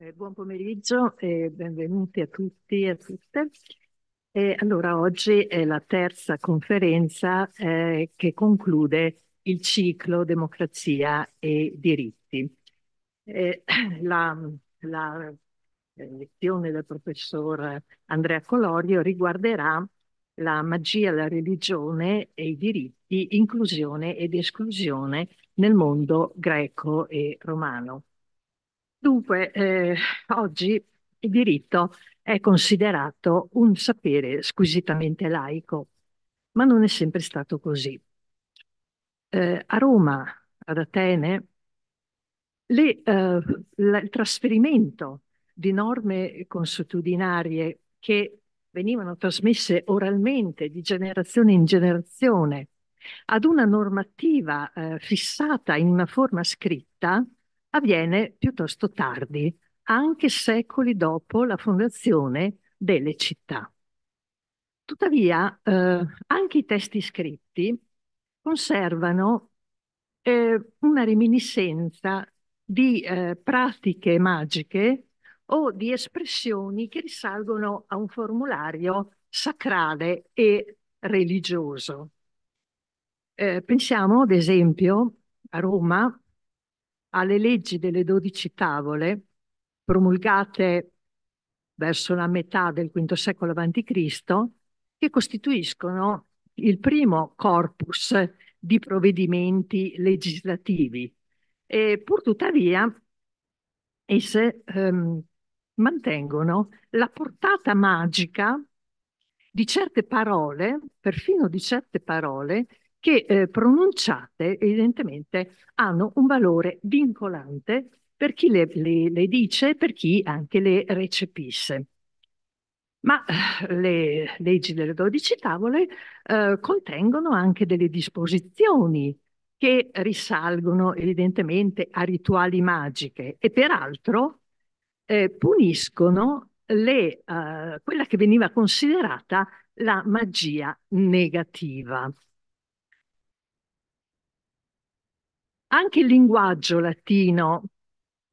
Eh, buon pomeriggio e benvenuti a tutti e a tutte. E allora, oggi è la terza conferenza eh, che conclude il ciclo Democrazia e diritti. Eh, la, la eh, lezione del professor Andrea Colorio riguarderà la magia, la religione e i diritti, inclusione ed esclusione nel mondo greco e romano. Dunque, eh, oggi il diritto è considerato un sapere squisitamente laico, ma non è sempre stato così. Eh, a Roma, ad Atene, le, eh, il trasferimento di norme consuetudinarie che venivano trasmesse oralmente di generazione in generazione ad una normativa eh, fissata in una forma scritta avviene piuttosto tardi, anche secoli dopo la fondazione delle città. Tuttavia, eh, anche i testi scritti conservano eh, una reminiscenza di eh, pratiche magiche o di espressioni che risalgono a un formulario sacrale e religioso. Eh, pensiamo, ad esempio, a Roma alle leggi delle dodici tavole promulgate verso la metà del V secolo a.C., che costituiscono il primo corpus di provvedimenti legislativi. E pur tuttavia esse ehm, mantengono la portata magica di certe parole, perfino di certe parole, che eh, pronunciate evidentemente hanno un valore vincolante per chi le, le, le dice e per chi anche le recepisce. Ma eh, le leggi delle dodici tavole eh, contengono anche delle disposizioni che risalgono evidentemente a rituali magiche e peraltro eh, puniscono le, eh, quella che veniva considerata la magia negativa. Anche il linguaggio latino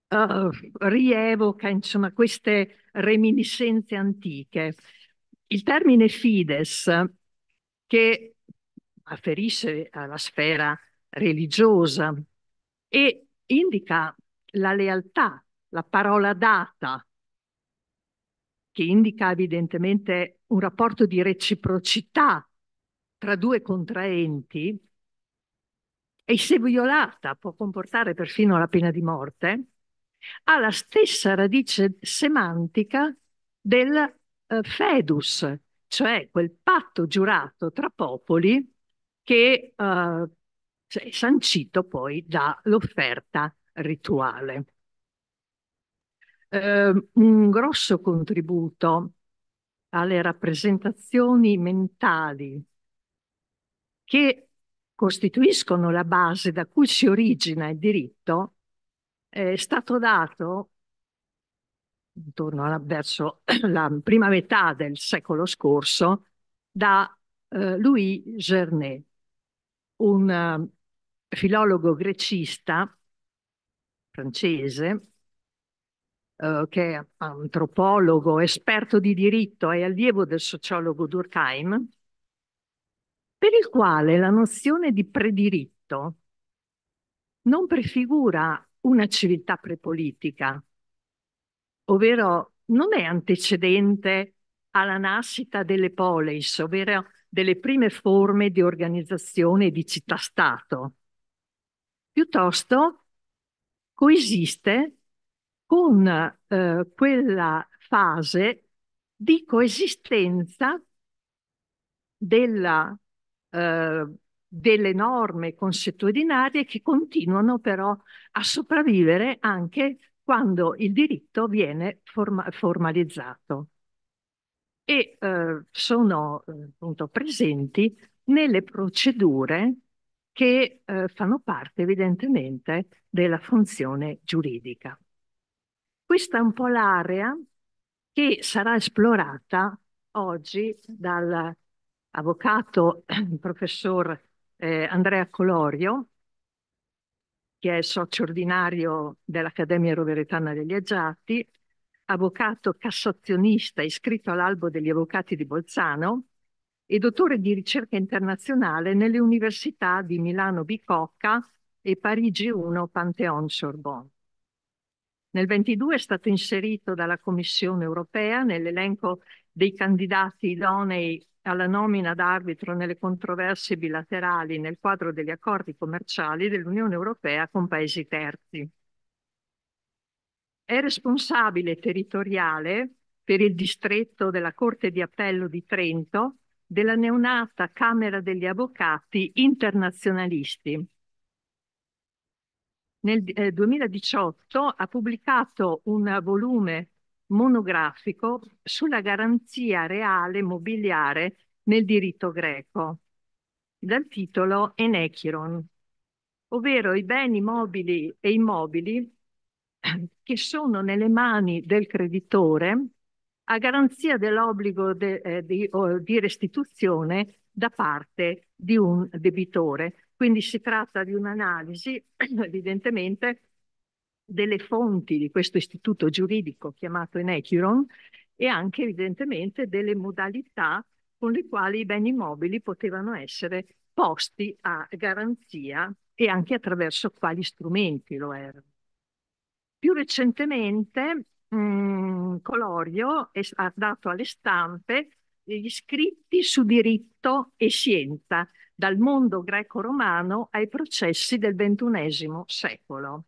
uh, rievoca insomma, queste reminiscenze antiche. Il termine fides, che afferisce alla sfera religiosa e indica la lealtà, la parola data, che indica evidentemente un rapporto di reciprocità tra due contraenti e se violata può comportare perfino la pena di morte, ha la stessa radice semantica del eh, fedus, cioè quel patto giurato tra popoli che eh, è sancito poi dall'offerta rituale. Eh, un grosso contributo alle rappresentazioni mentali che costituiscono la base da cui si origina il diritto, è stato dato intorno alla, verso la prima metà del secolo scorso da eh, Louis Gernet, un uh, filologo grecista francese uh, che è antropologo, esperto di diritto e allievo del sociologo Durkheim, per il quale la nozione di prediritto non prefigura una civiltà prepolitica, ovvero non è antecedente alla nascita delle polis, ovvero delle prime forme di organizzazione di città-stato. Piuttosto coesiste con eh, quella fase di coesistenza della eh, delle norme consuetudinarie che continuano però a sopravvivere anche quando il diritto viene forma formalizzato e eh, sono eh, appunto presenti nelle procedure che eh, fanno parte evidentemente della funzione giuridica. Questa è un po' l'area che sarà esplorata oggi dal avvocato il professor eh, Andrea Colorio, che è socio ordinario dell'Accademia Roveretana degli Aggiati, avvocato cassazionista iscritto all'albo degli avvocati di Bolzano e dottore di ricerca internazionale nelle università di Milano Bicocca e Parigi 1 Pantheon Sorbonne. Nel 22 è stato inserito dalla Commissione europea nell'elenco dei candidati idonei alla nomina d'arbitro nelle controversie bilaterali nel quadro degli accordi commerciali dell'Unione Europea con paesi terzi. È responsabile territoriale per il distretto della Corte di Appello di Trento della neonata Camera degli Avvocati Internazionalisti, nel eh, 2018 ha pubblicato un volume monografico sulla garanzia reale mobiliare nel diritto greco, dal titolo Enechiron, ovvero i beni mobili e immobili che sono nelle mani del creditore a garanzia dell'obbligo de, eh, di, di restituzione da parte di un debitore, quindi si tratta di un'analisi evidentemente delle fonti di questo istituto giuridico chiamato Enechiron e anche evidentemente delle modalità con le quali i beni immobili potevano essere posti a garanzia e anche attraverso quali strumenti lo erano. Più recentemente mh, mm, Colorio è, ha dato alle stampe gli scritti su diritto e scienza dal mondo greco-romano ai processi del XXI secolo.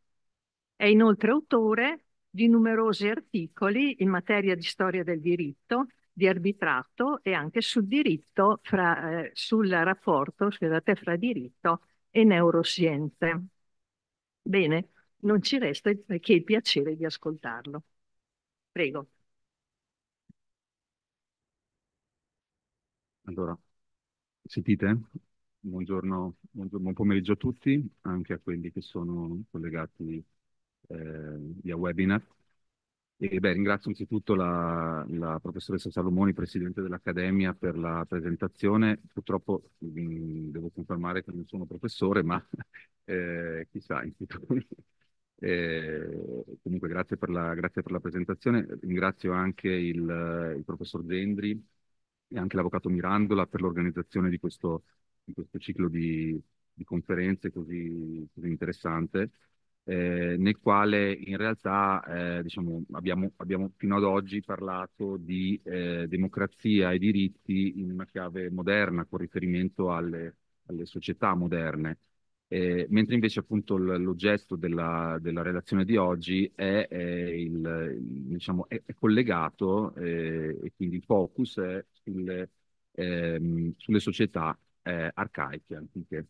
È inoltre autore di numerosi articoli in materia di storia del diritto, di arbitrato e anche sul diritto fra, eh, sul rapporto scusate, fra diritto e neuroscienze. Bene, non ci resta che il piacere di ascoltarlo. Prego. Allora, sentite? Buongiorno, buongiorno, buon pomeriggio a tutti, anche a quelli che sono collegati eh, via webinar. E, beh, ringrazio anzitutto la, la, professoressa Salomoni, presidente dell'Accademia, per la presentazione. Purtroppo mh, mm, devo confermare che non sono professore, ma eh, chissà, in futuro. Eh, comunque grazie per, la, grazie per, la, presentazione, ringrazio anche il, il professor Dendri e anche l'avvocato Mirandola per l'organizzazione di questo in questo ciclo di, di conferenze così, così interessante, eh, nel quale in realtà eh, diciamo, abbiamo, abbiamo, fino ad oggi parlato di eh, democrazia e diritti in una chiave moderna con riferimento alle, alle società moderne. Eh, mentre invece appunto l'oggetto della, della, relazione di oggi è, è, il, diciamo, è, è collegato eh, e quindi il focus è sulle, ehm, sulle società eh, arcaiche, antiche.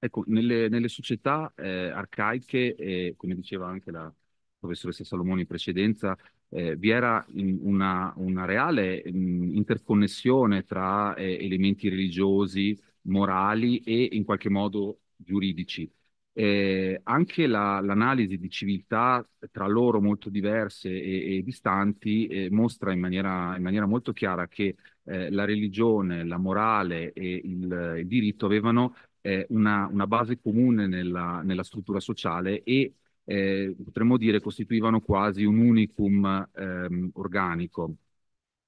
Ecco, nelle, nelle società eh, arcaiche, eh, come diceva anche la professoressa Salomone in precedenza, eh, vi era una, una reale mh, mm, interconnessione tra eh, elementi religiosi, morali e in qualche modo giuridici eh, anche la, l'analisi di civiltà tra loro molto diverse e, e distanti eh, mostra in maniera, in maniera, molto chiara che eh, la religione, la morale e il, il diritto avevano eh, una, una, base comune nella, nella struttura sociale e eh, potremmo dire costituivano quasi un unicum ehm, organico.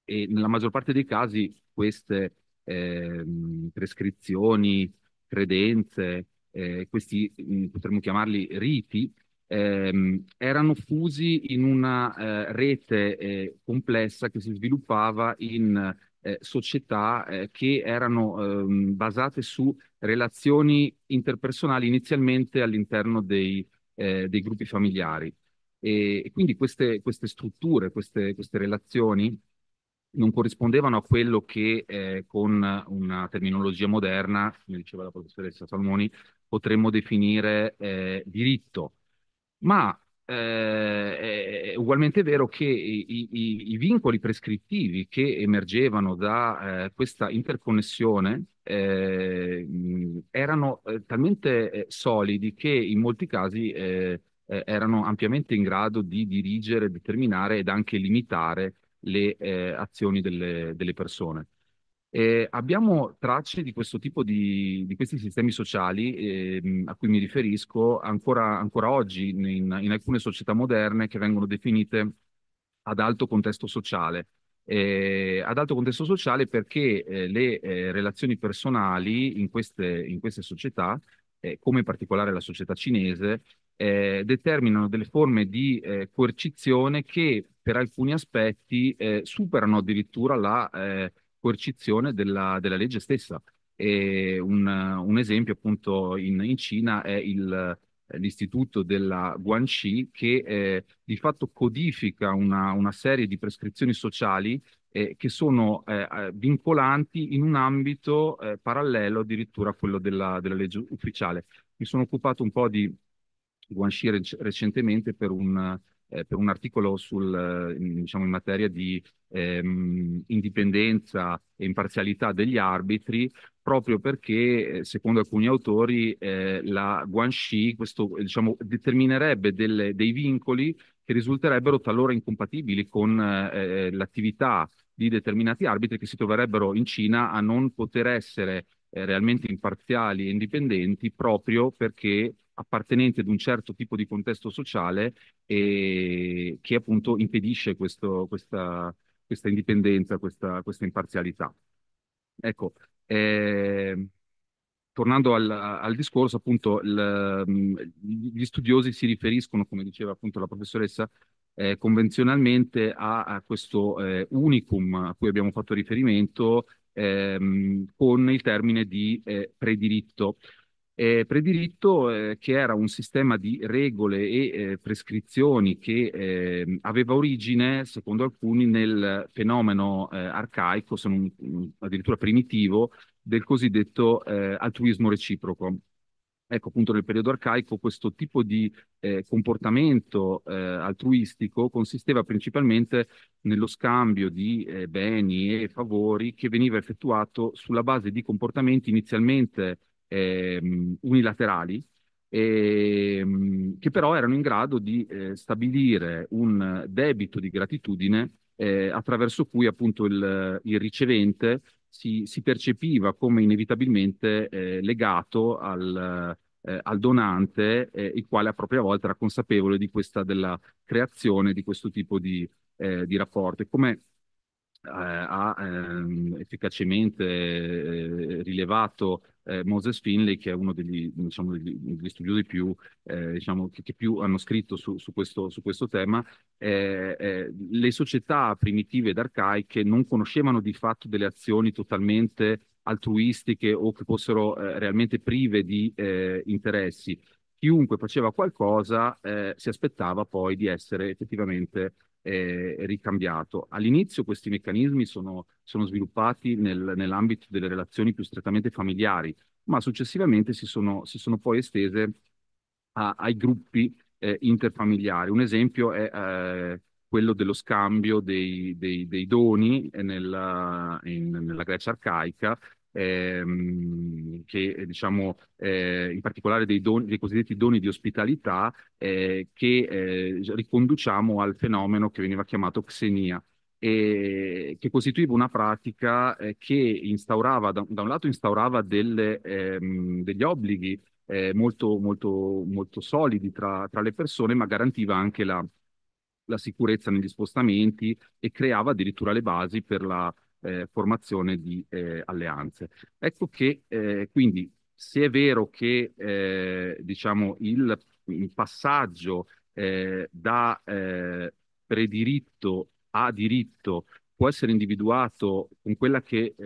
E nella maggior parte dei casi queste ehm, prescrizioni, credenze, eh, questi mm, potremmo chiamarli riti, ehm, erano fusi in una eh, rete eh, complessa che si sviluppava in eh, società eh, che erano ehm, basate su relazioni interpersonali inizialmente all'interno dei, eh, dei gruppi familiari. E, e quindi queste, queste strutture, queste, queste relazioni non corrispondevano a quello che eh, con una terminologia moderna, come diceva la professoressa Salmoni, potremmo definire eh, diritto. Ma eh, è ugualmente vero che i, i, i, vincoli prescrittivi che emergevano da eh, questa interconnessione eh, erano eh, talmente eh, solidi che in molti casi erano ampiamente in grado di dirigere, determinare ed anche limitare le azioni delle, delle persone. Eh, abbiamo tracce di questo tipo di, di questi sistemi sociali eh, a cui mi riferisco ancora, ancora oggi in, in, alcune società moderne che vengono definite ad alto contesto sociale. Eh, ad alto contesto sociale perché eh, le eh, relazioni personali in queste, in queste società, eh, come in particolare la società cinese, determinano delle forme di coercizione che per alcuni aspetti superano addirittura la coercizione della, della legge stessa. Un, un, esempio appunto in, in Cina è il, l'istituto della Guanxi che eh, di fatto codifica una, una, serie di prescrizioni sociali eh, che sono eh, vincolanti in un ambito eh, parallelo addirittura a quello della, della, legge ufficiale. Mi sono occupato un po' di Guanxi rec- recentemente per un, eh, per un articolo sul, eh, diciamo, in materia di ehm, indipendenza e imparzialità degli arbitri, proprio perché, eh, secondo alcuni autori, eh, la Guanxi questo, diciamo, determinerebbe delle, dei vincoli che risulterebbero talora incompatibili con eh, eh, l'attività di determinati arbitri che si troverebbero in Cina a non poter essere eh, realmente imparziali e indipendenti proprio perché appartenenti ad un certo tipo di contesto sociale e che appunto impedisce questo, questa, questa, indipendenza, questa, questa imparzialità. Ecco, eh, tornando al, al, discorso, appunto, il, mm, gli studiosi si riferiscono, come diceva appunto la professoressa, eh, convenzionalmente a, a questo eh, unicum a cui abbiamo fatto riferimento ehm, con il termine di eh, prediritto. Eh, prediritto eh, che era un sistema di regole e eh, prescrizioni che ehm, aveva origine, secondo alcuni, nel fenomeno eh, arcaico, se non mm, addirittura primitivo, del cosiddetto eh, altruismo reciproco ecco appunto nel periodo arcaico questo tipo di eh, comportamento eh, altruistico consisteva principalmente nello scambio di eh, beni e favori che veniva effettuato sulla base di comportamenti inizialmente ehm, unilaterali, ehm, che però erano in grado di eh, stabilire un debito di gratitudine eh, attraverso cui appunto il, il ricevente si, si percepiva come inevitabilmente eh, legato al, eh, al donante, eh, il quale a propria volta era consapevole di questa, della creazione di questo tipo di, eh, di rapporto. E come eh, ha ehm, efficacemente eh, rilevato eh, Moses Finley, che è uno degli, diciamo, degli, degli studiosi più, eh, diciamo, che, che, più hanno scritto su, su, questo, su questo, tema, eh, eh, le società primitive ed arcaiche non conoscevano di fatto delle azioni totalmente altruistiche o che fossero eh, realmente prive di eh, interessi. Chiunque faceva qualcosa si aspettava poi di essere effettivamente eh, ricambiato. All'inizio questi meccanismi sono, sono sviluppati nel, nell'ambito delle relazioni più strettamente familiari, ma successivamente si sono, si sono poi estese a, ai gruppi eh, interfamiliari. Un esempio è eh, quello dello scambio dei, dei, dei doni nella, in, nella Grecia arcaica ehm, che eh, diciamo eh, in particolare dei, doni, dei, cosiddetti doni di ospitalità eh, che eh, riconduciamo al fenomeno che veniva chiamato xenia e che costituiva una pratica eh, che instaurava, da, da, un lato instaurava delle, ehm, degli obblighi molto, molto, molto solidi tra, tra le persone, ma garantiva anche la, la sicurezza negli spostamenti e creava addirittura le basi per la, eh, formazione di eh, alleanze. Ecco che eh, quindi se è vero che eh, diciamo il, il passaggio eh, da eh, prediritto a diritto può essere individuato con quella che eh,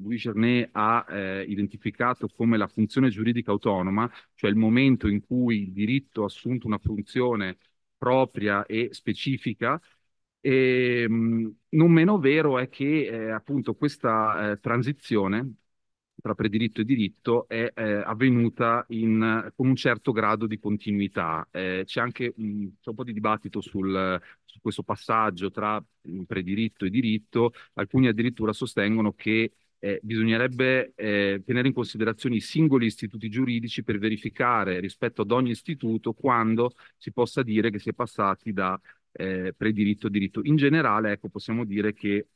Louis Gernet ha eh, identificato come la funzione giuridica autonoma, cioè il momento in cui il diritto ha assunto una funzione propria e specifica e, ehm, mh, non meno vero è che eh, appunto questa eh, transizione tra prediritto e diritto è eh, avvenuta in, con un certo grado di continuità. Eh, c'è anche mh, c'è un po' di dibattito sul, su questo passaggio tra mm, prediritto e diritto, alcuni addirittura sostengono che eh, bisognerebbe eh, tenere in considerazione i singoli istituti giuridici per verificare rispetto ad ogni istituto quando si possa dire che si è passati da eh, prediritto diritto. In generale, ecco, possiamo dire che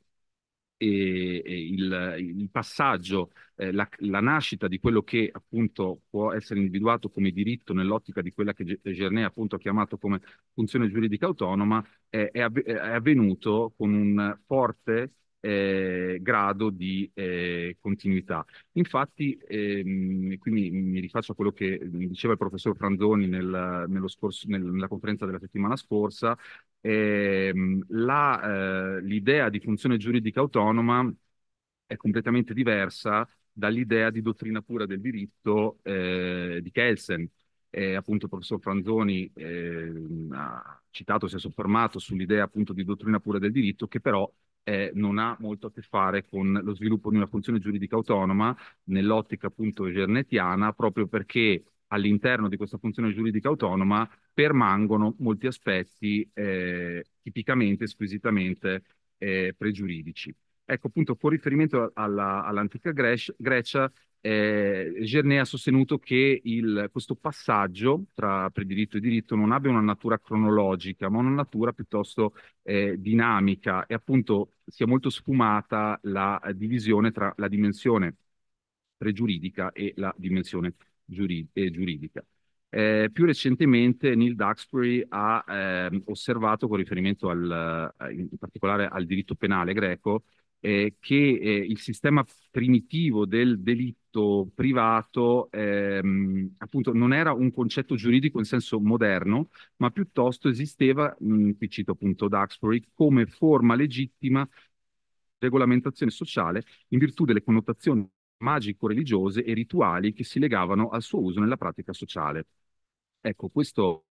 e, eh, eh, il, il, passaggio, eh, la, la, nascita di quello che appunto può essere individuato come diritto nell'ottica di quella che Gernè appunto ha chiamato come funzione giuridica autonoma, è, è, av- è avvenuto con un forte eh, grado di eh, continuità. Infatti, ehm, qui mi, mi, rifaccio a quello che diceva il professor Franzoni nel, scorso, nel, nella conferenza della settimana scorsa, ehm, la, eh, l'idea di funzione giuridica autonoma è completamente diversa dall'idea di dottrina pura del diritto eh, di Kelsen. Eh, appunto il professor Franzoni ehm, ha citato, si è soffermato sull'idea appunto di dottrina pura del diritto che però eh, non ha molto a che fare con lo sviluppo di una funzione giuridica autonoma nell'ottica appunto gernetiana, proprio perché all'interno di questa funzione giuridica autonoma permangono molti aspetti eh, tipicamente, squisitamente eh, pregiuridici. Ecco, appunto, con riferimento alla, all'antica Grecia, Grecia eh, Gernet ha sostenuto che il, questo passaggio tra prediritto e diritto non abbia una natura cronologica, ma una natura piuttosto eh, dinamica e appunto sia molto sfumata la eh, divisione tra la dimensione pregiuridica e la dimensione giuri e eh, giuridica. Eh, più recentemente Neil Duxbury ha eh, osservato con riferimento al, eh, in particolare al diritto penale greco eh, che eh, il sistema primitivo del delitto privato ehm, appunto non era un concetto giuridico in senso moderno ma piuttosto esisteva, mh, qui cito appunto Duxbury, come forma legittima regolamentazione sociale in virtù delle connotazioni magico-religiose e rituali che si legavano al suo uso nella pratica sociale. Ecco, questo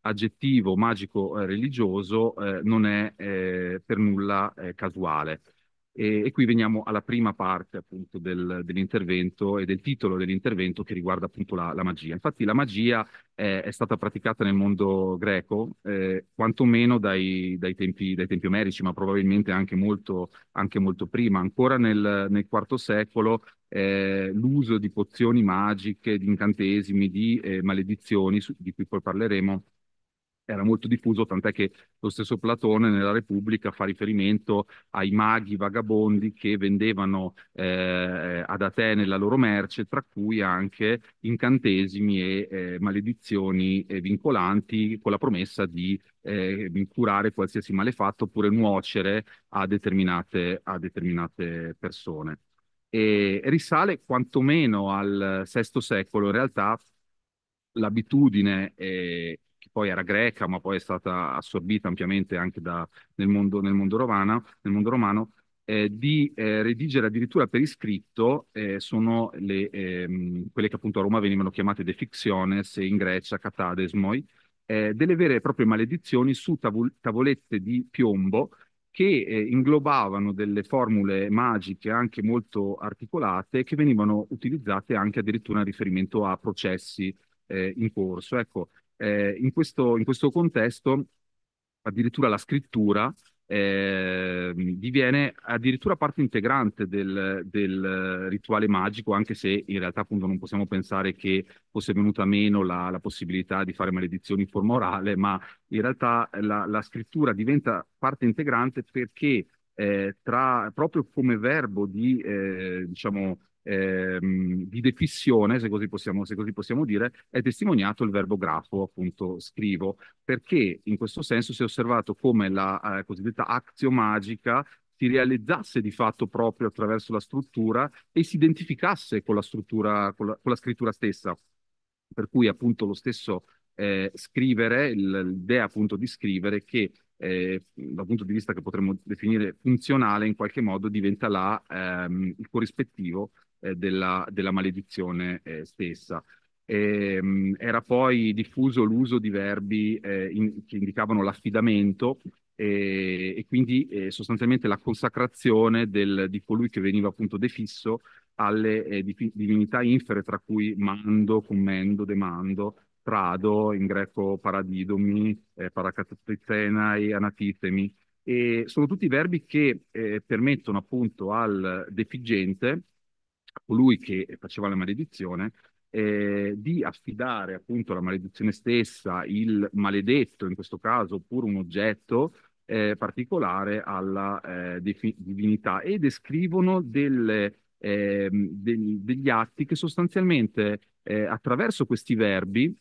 aggettivo magico-religioso eh, eh, non è eh, per nulla eh, casuale. E, e, qui veniamo alla prima parte appunto del, dell'intervento e del titolo dell'intervento che riguarda appunto la, la magia. Infatti la magia è, è, stata praticata nel mondo greco eh, quantomeno dai, dai, tempi, dai tempi omerici, ma probabilmente anche molto, anche molto prima. Ancora nel, nel IV secolo eh, l'uso di pozioni magiche, di incantesimi, di eh, maledizioni, su, di cui poi parleremo, era molto diffuso, tant'è che lo stesso Platone nella Repubblica fa riferimento ai maghi vagabondi che vendevano eh, ad Atene la loro merce, tra cui anche incantesimi e eh, maledizioni eh, vincolanti con la promessa di eh, curare qualsiasi malefatto oppure nuocere a determinate, a determinate persone. E risale quantomeno al VI secolo, in realtà l'abitudine eh, poi era greca, ma poi è stata assorbita ampiamente anche da, nel, mondo, nel, mondo romana, nel mondo romano, eh, di eh, redigere addirittura per iscritto eh, sono le, ehm, quelle che appunto a Roma venivano chiamate de fictiones, in Grecia catadesmoi, eh, delle vere e proprie maledizioni su tavol- tavolette di piombo che eh, inglobavano delle formule magiche anche molto articolate che venivano utilizzate anche addirittura in riferimento a processi eh, in corso. Ecco, eh, in, questo, in, questo, contesto addirittura la scrittura eh, diviene addirittura parte integrante del, del, rituale magico, anche se in realtà appunto non possiamo pensare che fosse venuta meno la, la possibilità di fare maledizioni in forma orale, ma in realtà la, la scrittura diventa parte integrante perché eh, tra, proprio come verbo di, eh, diciamo, ehm, di defissione, se così, possiamo, se così possiamo dire, è testimoniato il verbo grafo, appunto scrivo, perché in questo senso si è osservato come la eh, cosiddetta magica si realizzasse di fatto proprio attraverso la struttura e si identificasse con la struttura, con la, con la scrittura stessa. Per cui appunto lo stesso eh, scrivere, l'idea appunto di scrivere che eh, dal punto di vista che potremmo definire funzionale in qualche modo diventa la, ehm, il corrispettivo eh, della, della, maledizione eh, stessa. E, ehm, mh, era poi diffuso l'uso di verbi eh, in, che indicavano l'affidamento e, e quindi eh, sostanzialmente la consacrazione del, di colui che veniva appunto defisso alle eh, divinità infere, tra cui mando, commendo, demando, Prado, in greco paradidomi, eh, paracatatetenai, anatitemi, e sono tutti verbi che eh, permettono appunto al defiggente colui che faceva la maledizione, eh, di affidare appunto la maledizione stessa, il maledetto in questo caso, oppure un oggetto eh, particolare alla eh, divinità e descrivono delle, ehm, degli, degli atti che sostanzialmente eh, attraverso questi verbi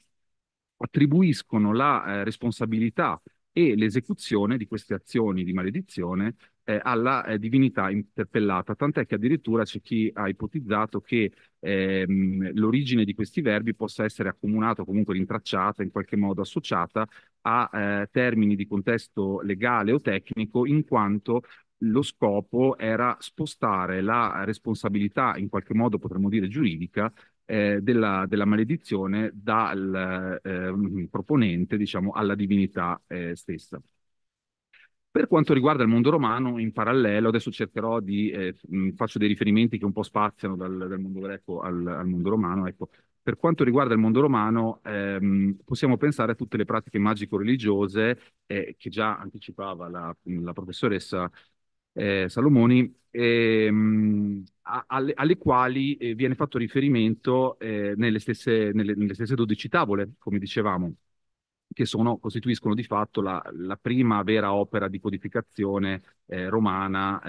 attribuiscono la eh, responsabilità e l'esecuzione di queste azioni di maledizione eh, alla eh, divinità interpellata, tant'è che addirittura c'è chi ha ipotizzato che ehm, l'origine di questi verbi possa essere accomunata o comunque rintracciata, in qualche modo associata a eh, termini di contesto legale o tecnico, in quanto lo scopo era spostare la responsabilità, in qualche modo potremmo dire giuridica, eh, della, della, maledizione dal eh, mm, proponente diciamo, alla divinità eh, stessa. Per quanto riguarda il mondo romano, in parallelo, adesso cercherò di, eh, faccio dei riferimenti che un po' spaziano dal, dal mondo greco al, al, mondo romano, ecco. Per quanto riguarda il mondo romano, ehm, possiamo pensare a tutte le pratiche magico-religiose eh, che già anticipava la, la professoressa eh, Salomoni, ehm, alle, alle, quali eh, viene fatto riferimento eh, nelle nelle, nelle stesse 12 tavole, come dicevamo che sono, costituiscono di fatto la, la, prima vera opera di codificazione eh, romana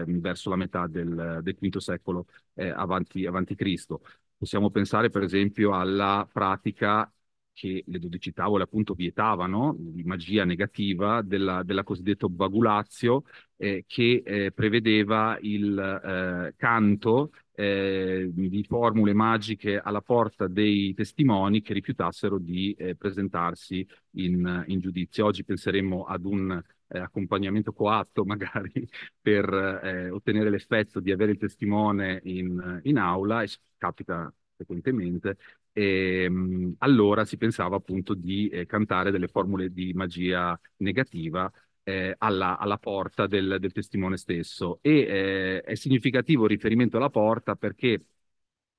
eh, verso la metà del, del V secolo eh, avanti, avanti, Cristo. Possiamo pensare per esempio alla pratica che le dodici tavole appunto vietavano, di magia negativa, della, della cosiddetta obvagulatio, eh, che eh, prevedeva il eh, canto eh, di formule magiche alla forza dei testimoni che rifiutassero di eh, presentarsi in, in, giudizio. Oggi penseremmo ad un eh, accompagnamento coatto magari per eh, ottenere l'effetto di avere il testimone in, in aula, e capita frequentemente, e, ehm, mh, allora si pensava appunto di eh, cantare delle formule di magia negativa eh, alla, alla, porta del, del, testimone stesso. E eh, è significativo il riferimento alla porta perché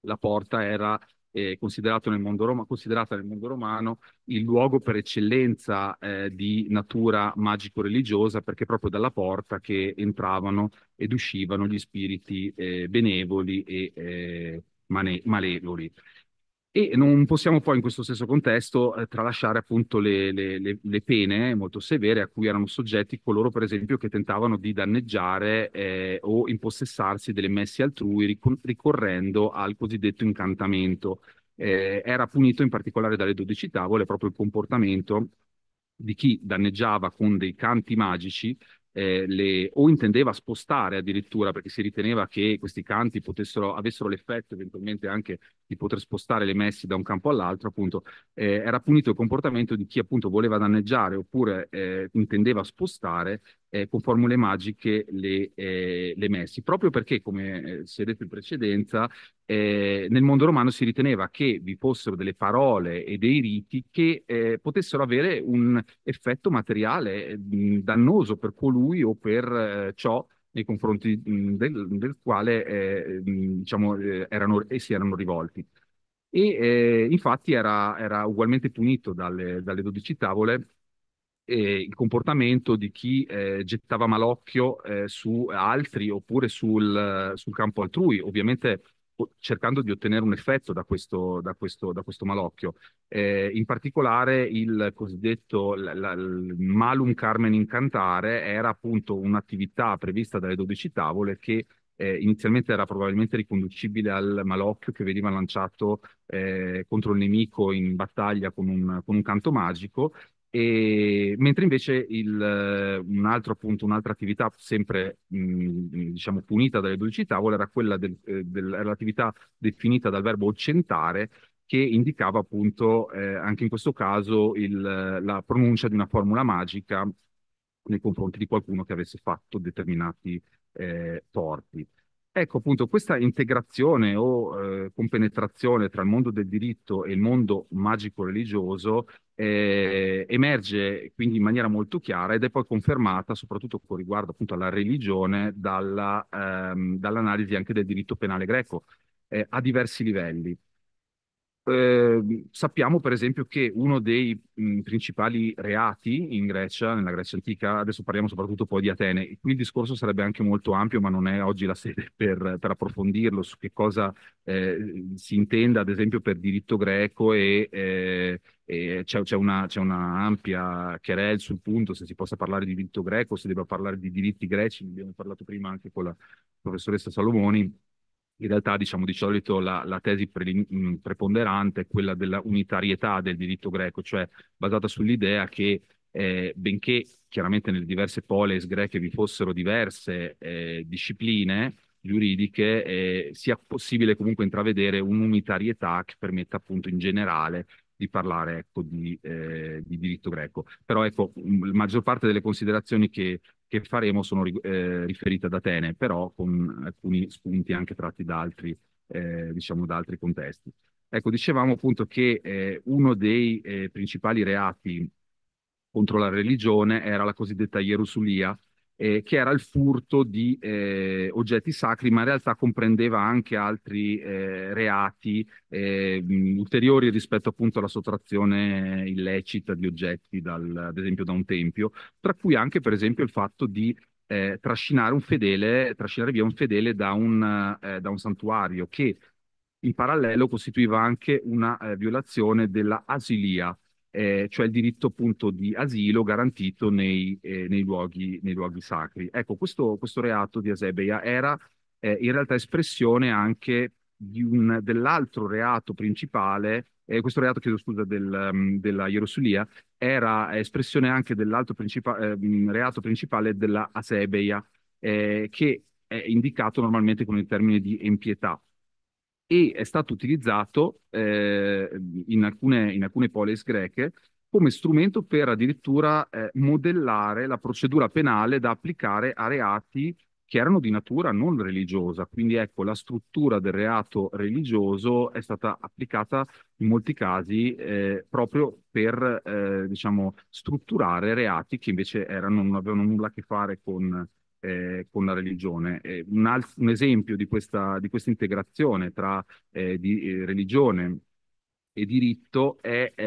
la porta era eh, considerato nel mondo Roma, considerata nel mondo romano il luogo per eccellenza eh, di natura magico-religiosa, perché proprio dalla porta che entravano ed uscivano gli spiriti eh, benevoli e eh, malevoli. E non possiamo poi in questo stesso contesto eh, tralasciare appunto le, le, le, le, pene molto severe a cui erano soggetti coloro per esempio che tentavano di danneggiare eh, o impossessarsi delle messe altrui ric- ricorrendo al cosiddetto incantamento. Eh, era punito in particolare dalle 12 tavole proprio il comportamento di chi danneggiava con dei canti magici eh, le, o intendeva spostare addirittura perché si riteneva che questi canti potessero, avessero l'effetto eventualmente anche di poter spostare le messi da un campo all'altro, appunto eh, era punito il comportamento di chi appunto voleva danneggiare oppure eh, intendeva spostare eh, con formule magiche le, eh, le, messi, proprio perché, come eh, si è detto in precedenza, eh, nel mondo romano si riteneva che vi fossero delle parole e dei riti che eh, potessero avere un effetto materiale eh, mh, dannoso per colui o per ciò nei confronti mh, del, del, quale diciamo, erano, essi erano rivolti. E infatti era, era, ugualmente punito dalle, dalle 12 tavole eh, il comportamento di chi eh, gettava malocchio eh, su altri oppure sul, sul, campo altrui, ovviamente cercando di ottenere un effetto da questo, da questo, da questo malocchio. Eh, in particolare il cosiddetto la, la, il malum carmen incantare era appunto un'attività prevista dalle 12 tavole che eh, inizialmente era probabilmente riconducibile al malocchio che veniva lanciato eh, contro il nemico in battaglia con un, con un canto magico e, mentre invece il, un altro appunto, un'altra attività sempre mh, diciamo punita dalle 12 tavole era quella del, eh, del, era definita dal verbo occentare che indicava appunto eh, anche in questo caso il, la pronuncia di una formula magica nei confronti di qualcuno che avesse fatto determinati eh, torti. Ecco appunto questa integrazione o eh, compenetrazione tra il mondo del diritto e il mondo magico-religioso eh, emerge quindi in maniera molto chiara ed è poi confermata soprattutto con riguardo appunto alla religione dalla, ehm, dall'analisi anche del diritto penale greco eh, a diversi livelli. Ehm, sappiamo per esempio che uno dei mh, principali reati in Grecia, nella Grecia antica, adesso parliamo soprattutto poi di Atene, qui il discorso sarebbe anche molto ampio, ma non è oggi la sede per, per approfondirlo su che cosa eh, si intenda ad esempio per diritto greco e, eh, e c'è, c'è, una, c'è, una, ampia querel sul punto se si possa parlare di diritto greco, se debba parlare di diritti greci, ne abbiamo parlato prima anche con la professoressa Salomoni in realtà diciamo di solito la, la tesi pre- mm, preponderante è quella della unitarietà del diritto greco, cioè basata sull'idea che eh, benché chiaramente nelle diverse poleis greche vi fossero diverse eh, discipline giuridiche, eh, sia possibile comunque intravedere un'unitarietà che permetta appunto in generale di parlare ecco, di, eh, di, diritto greco. Però ecco, la maggior parte delle considerazioni che, che faremo sono eh, riferite ad Atene, però con alcuni spunti anche tratti da altri, eh, diciamo, da altri contesti. Ecco, dicevamo appunto che eh, uno dei eh, principali reati contro la religione era la cosiddetta Ierusulia, eh, che era il furto di eh, oggetti sacri, ma in realtà comprendeva anche altri eh, reati eh, ulteriori rispetto appunto alla sottrazione illecita di oggetti, dal, ad esempio da un tempio, tra cui anche per esempio il fatto di eh, trascinare un fedele, trascinare via un fedele da un, eh, da un santuario che in parallelo costituiva anche una violazione della asilia, eh, cioè il diritto appunto di asilo garantito nei, eh, nei, luoghi, nei luoghi, sacri. Ecco, questo, questo, reato di Asebeia era eh, in realtà espressione anche un, dell'altro reato principale, eh, questo reato, chiedo scusa, del, um, della Ierosulia, era espressione anche dell'altro principa- eh, mm, reato principale della Asebeia, eh, che è indicato normalmente con il termine di empietà e è stato utilizzato eh, in, alcune, in, alcune, polis greche come strumento per addirittura eh, modellare la procedura penale da applicare a reati che erano di natura non religiosa. Quindi ecco, la struttura del reato religioso è stata applicata in molti casi eh, proprio per eh, diciamo, strutturare reati che invece erano, non avevano nulla a che fare con, eh, con la religione. Eh, un, alt- un, esempio di questa, di questa integrazione tra eh, di, eh, religione e diritto è, è,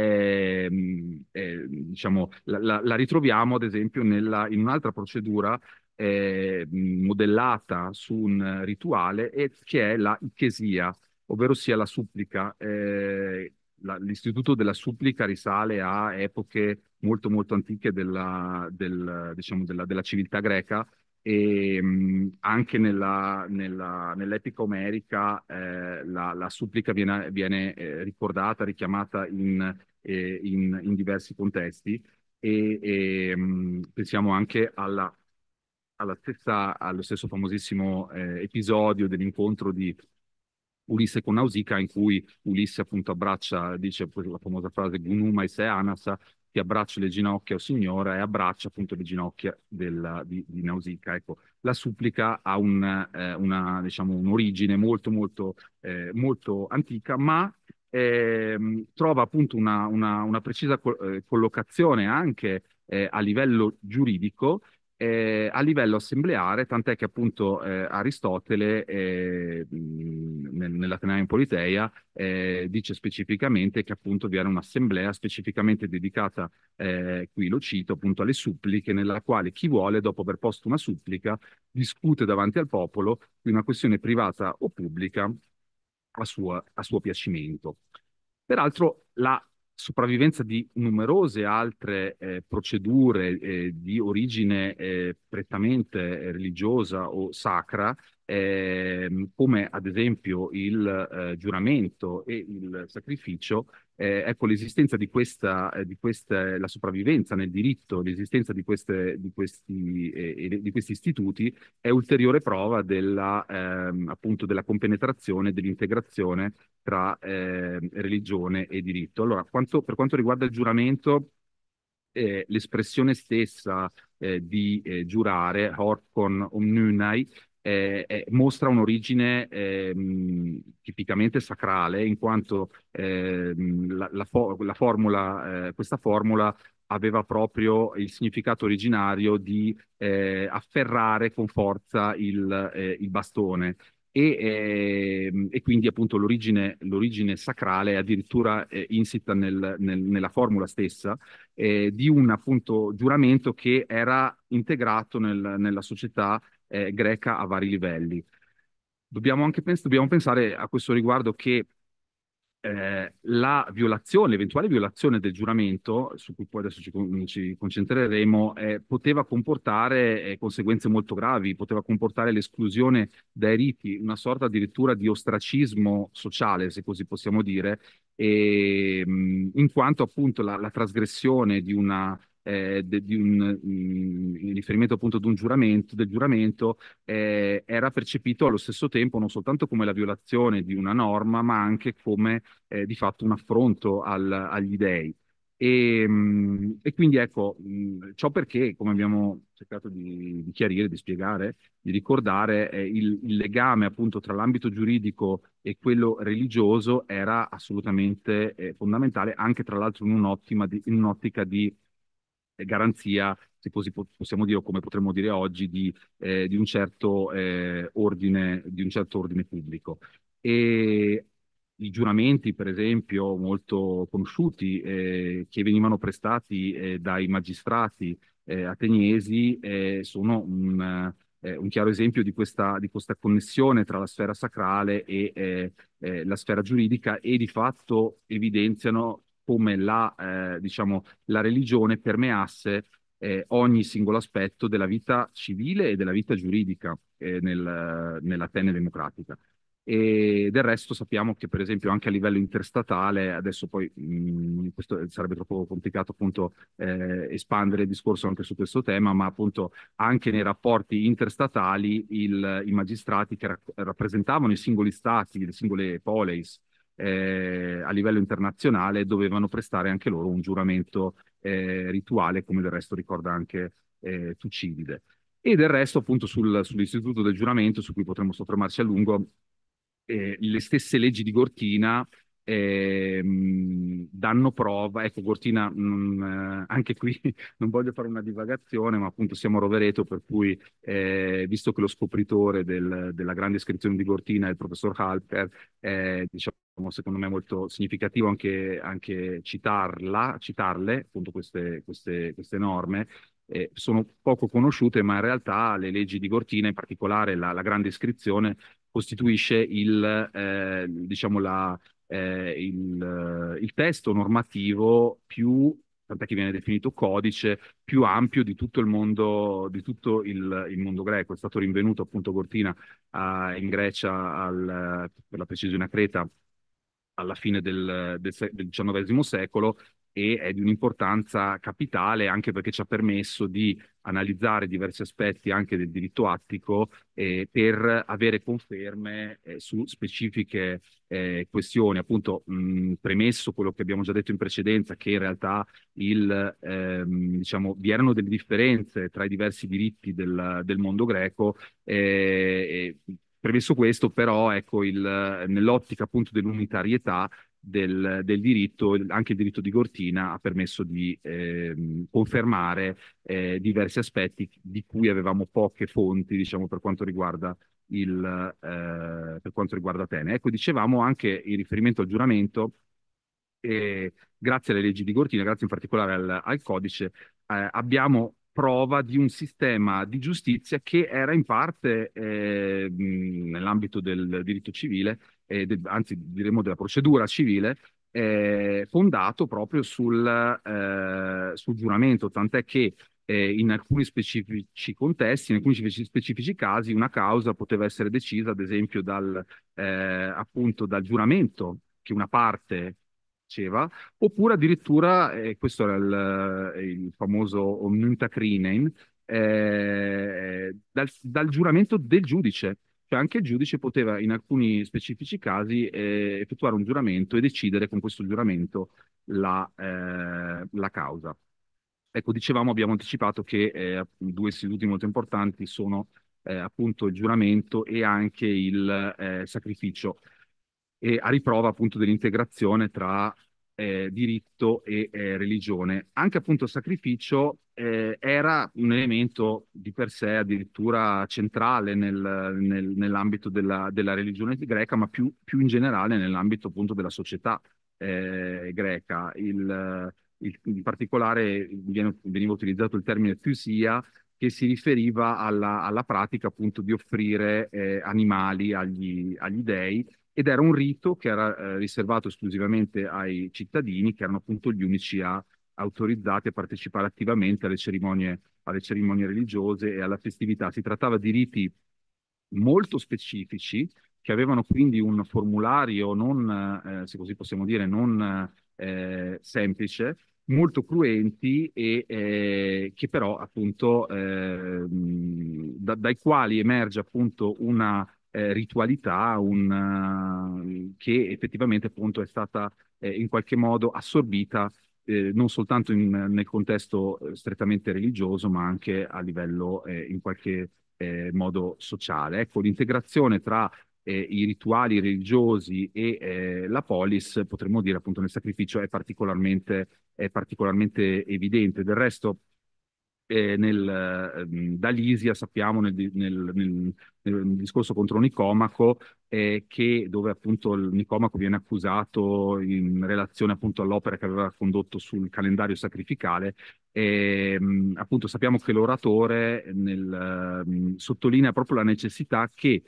ehm, è eh, diciamo, la, la, ritroviamo ad esempio nella, in un'altra procedura ehm, modellata su un rituale e che è la ichesia, ovvero sia la supplica. La, l'istituto della supplica risale a epoche molto molto antiche della, del, diciamo, della, della civiltà greca e ehm, mh, anche nella, nella, nell'epica omerica eh, la, la, supplica viene, viene eh, ricordata, richiamata in, eh, in, in, diversi contesti e, e ehm, mh, pensiamo anche alla, alla stessa, allo stesso famosissimo eh, episodio dell'incontro di Ulisse con Nausicaa in cui Ulisse appunto abbraccia, dice la famosa frase Gunuma e Anasa, ti abbraccio le ginocchia, o signora, e abbraccia appunto le ginocchia della, di, di, Nausica. Ecco, la supplica ha un, eh, una, diciamo, un'origine molto, molto, eh, molto antica, ma eh, trova appunto una, una, una precisa co- eh, collocazione anche eh, a livello giuridico eh, a livello assembleare, tant'è che appunto eh, Aristotele eh, in Politeia eh, dice specificamente che appunto vi era un'assemblea specificamente dedicata, eh, qui lo cito, appunto alle suppliche, nella quale chi vuole, dopo aver posto una supplica, discute davanti al popolo di una questione privata o pubblica a, sua, a suo piacimento. Peraltro la sopravvivenza di numerose altre eh, procedure eh, di origine eh, prettamente religiosa o sacra ehm, come ad esempio il eh, giuramento e il sacrificio, eh, ecco l'esistenza di questa, eh, di questa, la sopravvivenza nel diritto, l'esistenza di, queste, di, questi, eh, di questi istituti è ulteriore prova della, ehm, appunto della compenetrazione, dell'integrazione tra ehm, religione e diritto. Allora, quanto, per quanto riguarda il giuramento, eh, l'espressione stessa eh, di eh, giurare, Horkon Omnunai, eh, eh, mostra un'origine ehm, tipicamente sacrale, in quanto ehm, la, la, fo- la formula, eh, questa formula aveva proprio il significato originario di eh, afferrare con forza il, eh, il bastone. E, eh, e, quindi appunto l'origine, l'origine sacrale è addirittura eh, insita nel, nel, nella formula stessa eh, di un appunto giuramento che era integrato nel, nella società eh, greca a vari livelli. Dobbiamo anche pens- dobbiamo pensare a questo riguardo che eh, la violazione, l'eventuale violazione del giuramento, su cui poi adesso ci, ci concentreremo, eh, poteva comportare eh, conseguenze molto gravi, poteva comportare l'esclusione dai riti, una sorta addirittura di ostracismo sociale, se così possiamo dire, e, ehm, mh, in quanto appunto la, la trasgressione di una eh, di un, mm, in riferimento appunto ad un giuramento, del giuramento eh, era percepito allo stesso tempo non soltanto come la violazione di una norma, ma anche come eh, di fatto un affronto al, agli dèi. E, mm, e, quindi ecco, mm, ciò perché, come abbiamo cercato di, di chiarire, di spiegare, di ricordare, eh, il, il, legame appunto tra l'ambito giuridico e quello religioso era assolutamente eh, fondamentale, anche tra l'altro in un'ottica di, in un'ottica di garanzia, se così possiamo dire, o come potremmo dire oggi, di, eh, di, un, certo, eh, ordine, di un certo ordine pubblico. E i giuramenti, per esempio, molto conosciuti, eh, che venivano prestati eh, dai magistrati eh, ateniesi, eh, sono un, un, chiaro esempio di questa, di questa, connessione tra la sfera sacrale e la sfera giuridica e di fatto evidenziano come la, eh, diciamo, la religione permeasse eh, ogni singolo aspetto della vita civile e della vita giuridica eh, nel, nell'Atene democratica. E del resto sappiamo che, per esempio, anche a livello interstatale, adesso poi mh, mm, questo sarebbe troppo complicato appunto eh, espandere il discorso anche su questo tema, ma appunto anche nei rapporti interstatali il, i magistrati che ra- rappresentavano i singoli stati, le singole poleis, eh, a livello internazionale dovevano prestare anche loro un giuramento eh, rituale, come del resto ricorda anche eh, Tucidide. E del resto, appunto, sul, sull'istituto del giuramento, su cui potremmo soffermarci a lungo, eh, le stesse leggi di Gortina ehm, danno prova. Ecco, Gortina, mh, eh, anche qui non voglio fare una divagazione, ma appunto siamo a Rovereto, per cui eh, visto che lo scopritore del, della grande iscrizione di Gortina è il professor Halper, eh, diciamo secondo me molto significativo anche, anche citarla, citarle, appunto queste, queste, queste norme, eh, sono poco conosciute, ma in realtà le leggi di Gortina, in particolare la, la grande iscrizione, costituisce il, eh, diciamo la, eh, il, il testo normativo più tant'è che viene definito codice più ampio di tutto il mondo, tutto il, il mondo greco. È stato rinvenuto appunto Gortina uh, in Grecia, al, per la precisione a Creta, alla fine del, del, del XIX secolo e è di un'importanza capitale anche perché ci ha permesso di analizzare diversi aspetti anche del diritto attico eh, per avere conferme eh, su specifiche eh, questioni. Appunto, mh, premesso quello che abbiamo già detto in precedenza, che in realtà il, ehm, diciamo, vi erano delle differenze tra i diversi diritti del, del mondo greco, eh, Premesso questo, però, ecco, il, nell'ottica appunto dell'unitarietà del, del, diritto, anche il diritto di Gortina ha permesso di eh, confermare eh, diversi aspetti di cui avevamo poche fonti, diciamo, per quanto riguarda il, eh, per quanto riguarda Atene. Ecco, dicevamo anche in riferimento al giuramento, eh, grazie alle leggi di Gortina, grazie in particolare al, al codice, eh, abbiamo prova di un sistema di giustizia che era in parte eh, nell'ambito del diritto civile, eh, de- anzi diremmo della procedura civile, eh, fondato proprio sul, eh, sul, giuramento, tant'è che eh, in alcuni specifici contesti, in alcuni specifici casi, una causa poteva essere decisa, ad esempio, dal, eh, appunto, dal giuramento che una parte faceva, oppure addirittura, eh, questo era il, eh, il famoso Omnuntacrinen, eh, dal, dal giuramento del giudice. Cioè anche il giudice poteva in alcuni specifici casi eh, effettuare un giuramento e decidere con questo giuramento la, eh, la causa. Ecco, dicevamo, abbiamo anticipato che eh, due istituti molto importanti sono eh, appunto il giuramento e anche il eh, sacrificio, e a riprova appunto dell'integrazione tra eh, diritto e eh, religione. Anche appunto il sacrificio eh, era un elemento di per sé addirittura centrale nel, nel, nell'ambito della, della, religione greca, ma più, più, in generale nell'ambito appunto della società eh, greca. Il, il, in particolare viene, veniva utilizzato il termine thusia che si riferiva alla, alla pratica appunto di offrire eh, animali agli, agli dei ed era un rito che era eh, riservato esclusivamente ai cittadini, che erano appunto gli unici a, autorizzati a partecipare attivamente alle cerimonie, alle cerimonie religiose e alla festività. Si trattava di riti molto specifici che avevano quindi un formulario non, eh, se così possiamo dire, non eh, semplice, molto cruenti e eh, che però appunto eh, da, dai quali emerge appunto una eh, ritualità un, uh, che effettivamente appunto è stata eh, in qualche modo assorbita eh, non soltanto in, nel contesto eh, strettamente religioso ma anche a livello eh, in qualche modo sociale. Ecco, l'integrazione tra i rituali religiosi e la polis, potremmo dire appunto nel sacrificio, è particolarmente, è particolarmente evidente. Del resto eh, nel, ehm, da Lisia sappiamo nel, nel, nel, discorso contro Nicomaco eh, che, dove appunto Nicomaco viene accusato in relazione appunto all'opera che aveva condotto sul calendario sacrificale e, ehm, appunto sappiamo che l'oratore nel, ehm, sottolinea proprio la necessità che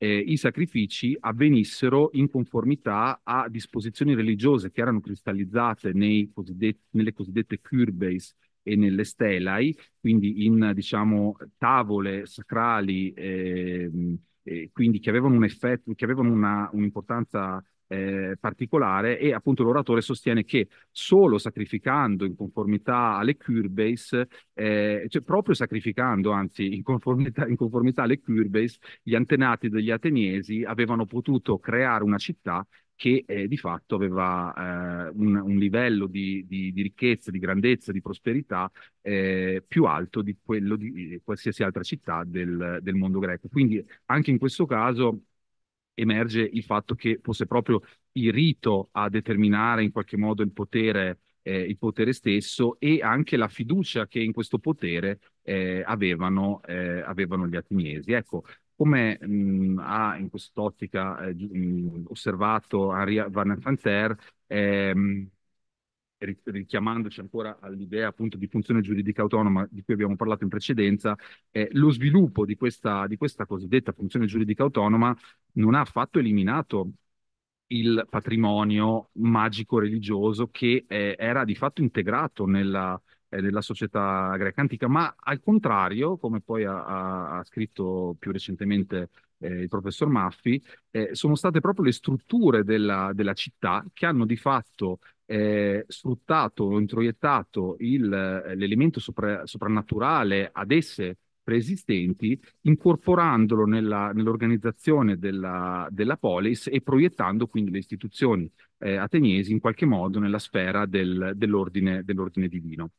eh, i sacrifici avvenissero in conformità a disposizioni religiose che erano cristallizzate nei cosiddetti, nelle cosiddette curbeis, e nelle stelai, quindi in diciamo, tavole sacrali, eh, eh, quindi che avevano un effetto, che avevano una, un'importanza eh, particolare e appunto l'oratore sostiene che solo sacrificando in conformità alle Curbase, eh, cioè proprio sacrificando anzi in conformità, in conformità alle Curbase, gli antenati degli ateniesi avevano potuto creare una città che eh, di fatto aveva eh, un, un, livello di, di, di, ricchezza, di grandezza, di prosperità eh, più alto di quello di eh, qualsiasi altra città del, del mondo greco. Quindi anche in questo caso emerge il fatto che fosse proprio il rito a determinare in qualche modo il potere eh, il potere stesso e anche la fiducia che in questo potere eh, avevano, eh, avevano, gli ateniesi. Ecco, come mh, ha in quest'ottica eh, mh, osservato Henri Van Fanter, ehm, richiamandoci ancora all'idea appunto di funzione giuridica autonoma di cui abbiamo parlato in precedenza, eh, lo sviluppo di questa, di questa cosiddetta funzione giuridica autonoma non ha affatto eliminato il patrimonio magico-religioso che eh, era di fatto integrato nella, nella società greca antica, ma al contrario, come poi ha, ha scritto più recentemente eh, il professor Maffi, eh, sono state proprio le strutture della, della città che hanno di fatto eh, sfruttato o introiettato il, eh, l'elemento sopra, soprannaturale ad esse preesistenti, incorporandolo nella, nell'organizzazione della, della, polis e proiettando quindi le istituzioni eh, ateniesi in qualche modo nella sfera del, dell'ordine, dell'ordine divino.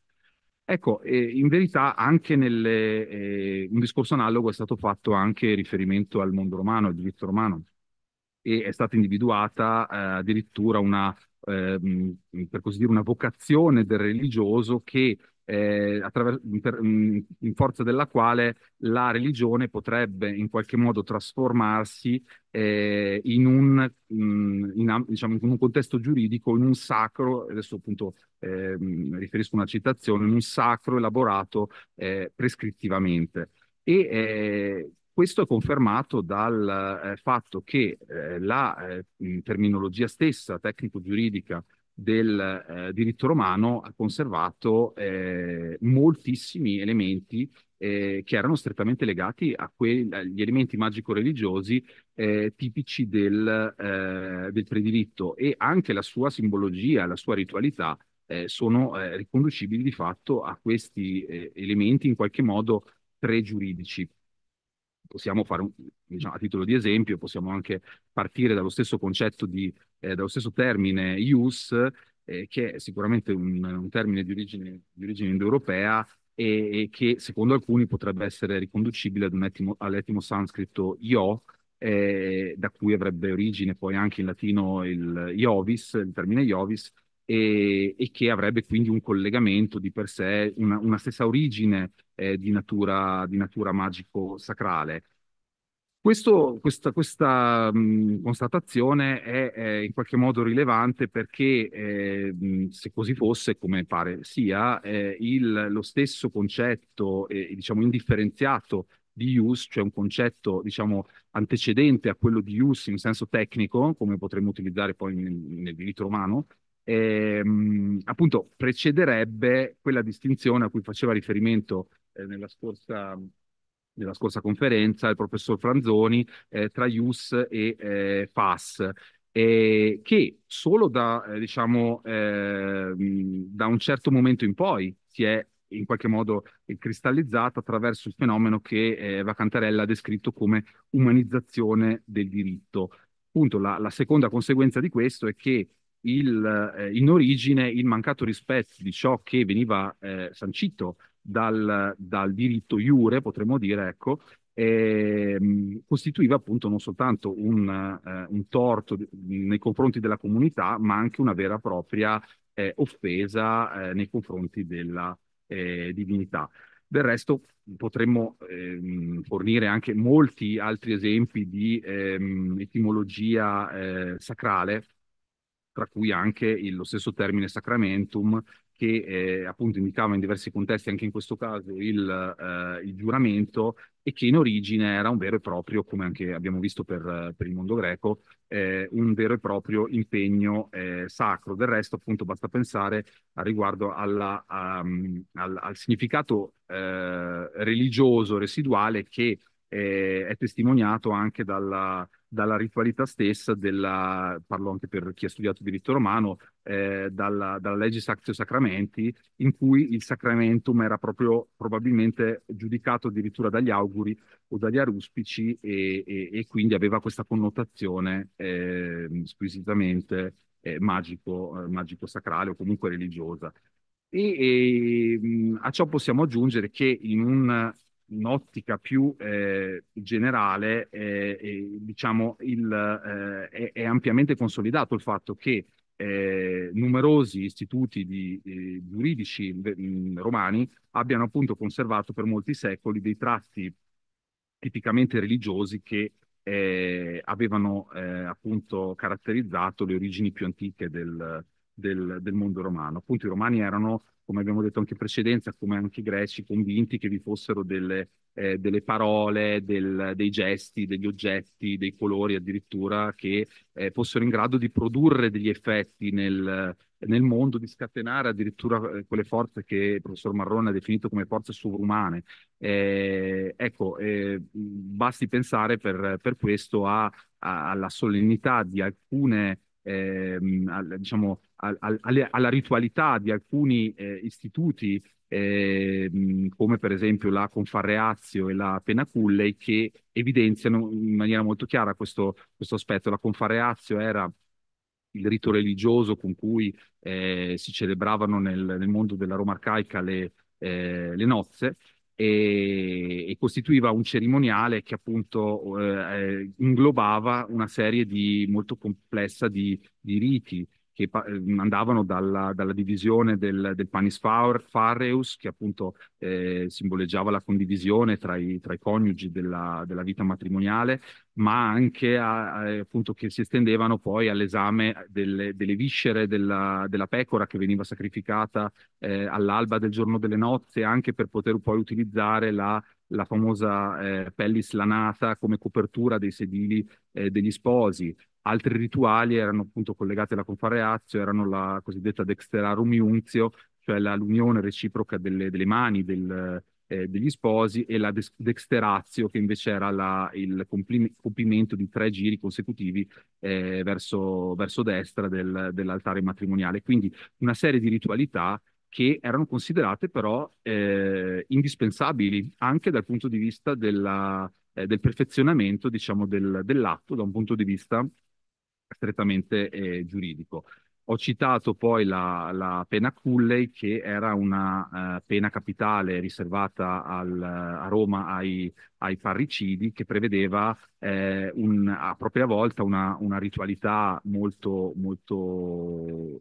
Ecco, eh, in verità anche nelle, eh, un discorso analogo è stato fatto anche riferimento al mondo romano, al diritto romano, e è stata individuata eh, addirittura una, eh, per così dire, una vocazione del religioso che eh, attraver- per, mh, mm, in forza della quale la religione potrebbe in qualche modo trasformarsi eh, in, un, mh, mm, in, diciamo, in, un, contesto giuridico, in un sacro, adesso appunto eh, mh, riferisco una citazione, in un sacro elaborato eh, prescrittivamente. E, eh, questo è confermato dal eh, fatto che eh, la eh, mm, terminologia stessa tecnico-giuridica del eh, diritto romano ha conservato eh, moltissimi elementi eh, che erano strettamente legati que- agli elementi magico-religiosi eh, tipici del, eh, del, prediritto e anche la sua simbologia, la sua ritualità eh, sono riconducibili di fatto a questi elementi in qualche modo pregiuridici possiamo fare un, diciamo, a titolo di esempio, possiamo anche partire dallo stesso concetto di eh, dallo stesso termine ius, eh, che è sicuramente un, un termine di origine, di origine indoeuropea e, e, che secondo alcuni potrebbe essere riconducibile etimo, all'etimo sanscrito io, eh, da cui avrebbe origine poi anche in latino il iovis, il termine iovis, e, e che avrebbe quindi un collegamento di per sé, una, una stessa origine eh, di natura, di natura magico-sacrale. Questo, questa, questa mh, constatazione è, è, in qualche modo rilevante perché, eh, mh, se così fosse, come pare sia, eh, il, lo stesso concetto eh, diciamo, indifferenziato di use, cioè un concetto diciamo, antecedente a quello di use in senso tecnico, come potremmo utilizzare poi nel, nel diritto romano, ehm, appunto precederebbe quella distinzione a cui faceva riferimento eh, nella scorsa nella scorsa conferenza il professor Franzoni eh, tra IUS e eh, FAS. Eh, che solo da, eh, diciamo, ehm, da un certo momento in poi si è in qualche modo eh, cristallizzata attraverso il fenomeno che eh, Vacantarella ha descritto come umanizzazione del diritto. Appunto, la, la seconda conseguenza di questo è che il, eh, in origine il mancato rispetto di ciò che veniva eh, sancito dal, dal diritto iure, potremmo dire, ecco, eh, costituiva appunto non soltanto un, eh, un, torto nei confronti della comunità, ma anche una vera e propria eh, offesa eh, nei confronti della eh, divinità. Del resto potremmo ehm, fornire anche molti altri esempi di ehm, etimologia eh, sacrale, tra cui anche il, lo stesso termine sacramentum, che eh, appunto indicava in diversi contesti, anche in questo caso, il, eh, il, giuramento e che in origine era un vero e proprio, come anche abbiamo visto per, per il mondo greco, eh, un vero e proprio impegno eh, sacro. Del resto, appunto, basta pensare a riguardo alla, a, al, al, significato eh, religioso residuale che eh, è testimoniato anche dalla, dalla ritualità stessa, della, parlo anche per chi ha studiato diritto romano, eh, dalla, dalla legge Sactio Sacramenti, in cui il sacramentum era proprio probabilmente giudicato addirittura dagli auguri o dagli aruspici e, e, e quindi aveva questa connotazione eh, squisitamente eh, magico, eh, magico-sacrale o comunque religiosa. E, e, mm, a ciò possiamo aggiungere che in un un'ottica più eh, generale, eh, eh, diciamo il, eh, è, è, ampiamente consolidato il fatto che eh, numerosi istituti di, eh, giuridici mh, mm, romani abbiano appunto conservato per molti secoli dei tratti tipicamente religiosi che avevano appunto caratterizzato le origini più antiche del, del, del mondo romano. Appunto i romani erano come abbiamo detto anche in precedenza, come anche i greci, convinti che vi fossero delle, eh, delle parole, del, dei gesti, degli oggetti, dei colori addirittura, che eh, fossero in grado di produrre degli effetti nel, nel mondo, di scatenare addirittura eh, quelle forze che il professor Marrone ha definito come forze sovrumane. Eh, ecco, eh, basti pensare per, per questo a, a, alla solennità di alcune ehm, diciamo, al, al, alla ritualità di alcuni eh, istituti, ehm, come per esempio la Confarreazio e la Penacullei, che evidenziano in maniera molto chiara questo, questo aspetto. La Confarreazio era il rito religioso con cui eh, si celebravano nel, nel, mondo della Roma arcaica le, eh, le nozze, e, e costituiva un cerimoniale che appunto eh, eh, inglobava una serie di, molto complessa di, di riti, che ehm, andavano dalla, dalla divisione del, del panis fareus, che appunto eh, simboleggiava la condivisione tra i, tra i coniugi della, della, vita matrimoniale, ma anche a, a, appunto che si estendevano poi all'esame delle, delle viscere della, della, pecora che veniva sacrificata eh, all'alba del giorno delle nozze, anche per poter poi utilizzare la la famosa eh, pelle slanata come copertura dei sedili eh, degli sposi. Altri rituali erano appunto collegati alla confarreazio, erano la cosiddetta dexterarum iunzio, cioè la, l'unione reciproca delle, delle mani del, eh, degli sposi, e la dexterazio, che invece era la, il compimento di tre giri consecutivi eh, verso, verso destra del, dell'altare matrimoniale. Quindi una serie di ritualità che erano considerate però eh, indispensabili anche dal punto di vista della, eh, del perfezionamento diciamo, del, dell'atto da un punto di vista strettamente eh, giuridico. Ho citato poi la, la pena Cooley che era una eh, pena capitale riservata al, a Roma ai, ai parricidi che prevedeva eh, un, a propria volta una, una ritualità molto, molto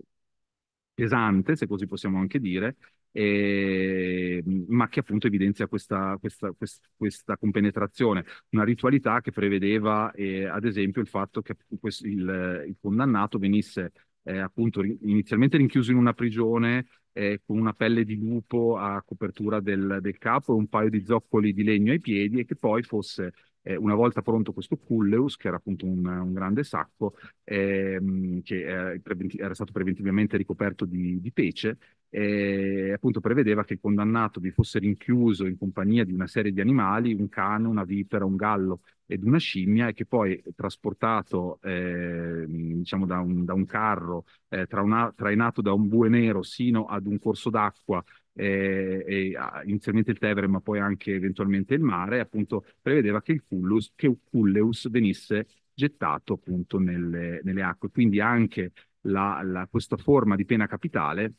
pesante, se così possiamo anche dire, eh, ma che appunto evidenzia questa, questa, questa, questa, compenetrazione, una ritualità che prevedeva eh, ad esempio il fatto che il, il condannato venisse eh, appunto inizialmente rinchiuso in una prigione eh, con una pelle di lupo a copertura del, del capo e un paio di zoccoli di legno ai piedi e che poi fosse eh, una volta pronto questo culleus, che era appunto un, un grande sacco, ehm, che era, era stato preventivamente ricoperto di, di pece, eh, appunto prevedeva che il condannato vi fosse rinchiuso in compagnia di una serie di animali, un cane, una vipera, un gallo ed una scimmia e che poi trasportato eh, diciamo da un, da un carro, eh, trauna, trainato da un bue nero sino ad un corso d'acqua eh, e, inizialmente il Tevere ma poi anche eventualmente il mare, appunto prevedeva che il Cullus, che Culleus venisse gettato appunto nelle, nelle acque. Quindi anche la, la, questa forma di pena capitale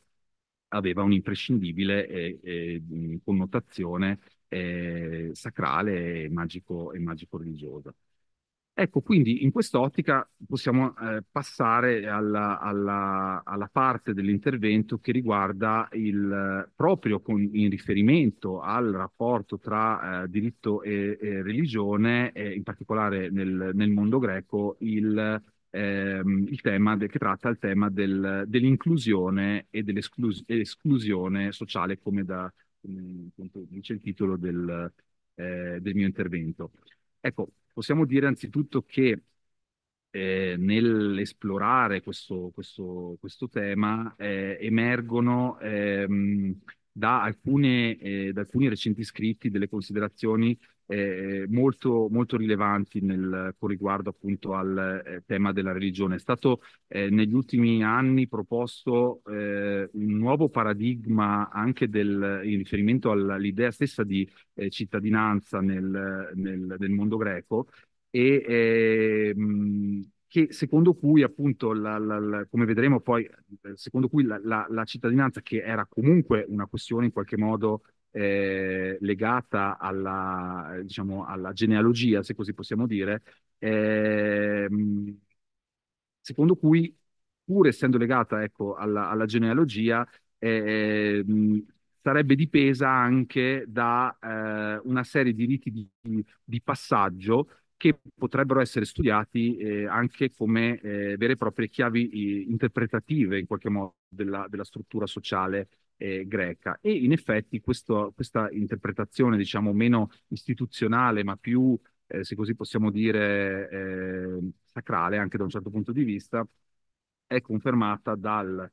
aveva un'imprescindibile eh, eh, connotazione eh, sacrale e magico-religiosa. Magico ecco, quindi in quest'ottica possiamo eh, passare alla, alla, alla parte dell'intervento che riguarda il eh, proprio con, in riferimento al rapporto tra eh, diritto e, e religione, e in particolare nel, nel mondo greco, il, Ehm, il tema de, che tratta il tema del, dell'inclusione e dell'esclusione sociale come da, Mm, appunto dice il titolo del, eh, del mio intervento. Ecco, possiamo dire anzitutto che eh, nell'esplorare questo, questo, questo tema eh, emergono ehm, da, alcune, eh, da, alcuni recenti scritti delle considerazioni eh, molto, molto, rilevanti nel, con riguardo appunto al eh, tema della religione. È stato eh, negli ultimi anni proposto eh, un nuovo paradigma anche del, in riferimento all'idea stessa di eh, cittadinanza nel, nel, nel, mondo greco e mh, ehm, che secondo cui appunto, la, la, la, come vedremo poi, eh, secondo cui la, cittadinanza, che era comunque una questione in qualche modo eh, legata alla, diciamo, alla, genealogia, se così possiamo dire, eh, secondo cui pur essendo legata ecco, alla, alla, genealogia, eh, sarebbe dipesa anche da eh, una serie di riti di, di passaggio che potrebbero essere studiati eh, anche come eh, vere e proprie chiavi eh, interpretative in qualche modo della, della struttura sociale eh, greca. E in effetti questo, questa interpretazione, diciamo, meno istituzionale, ma più, eh, se così possiamo dire, eh, sacrale anche da un certo punto di vista, è confermata dal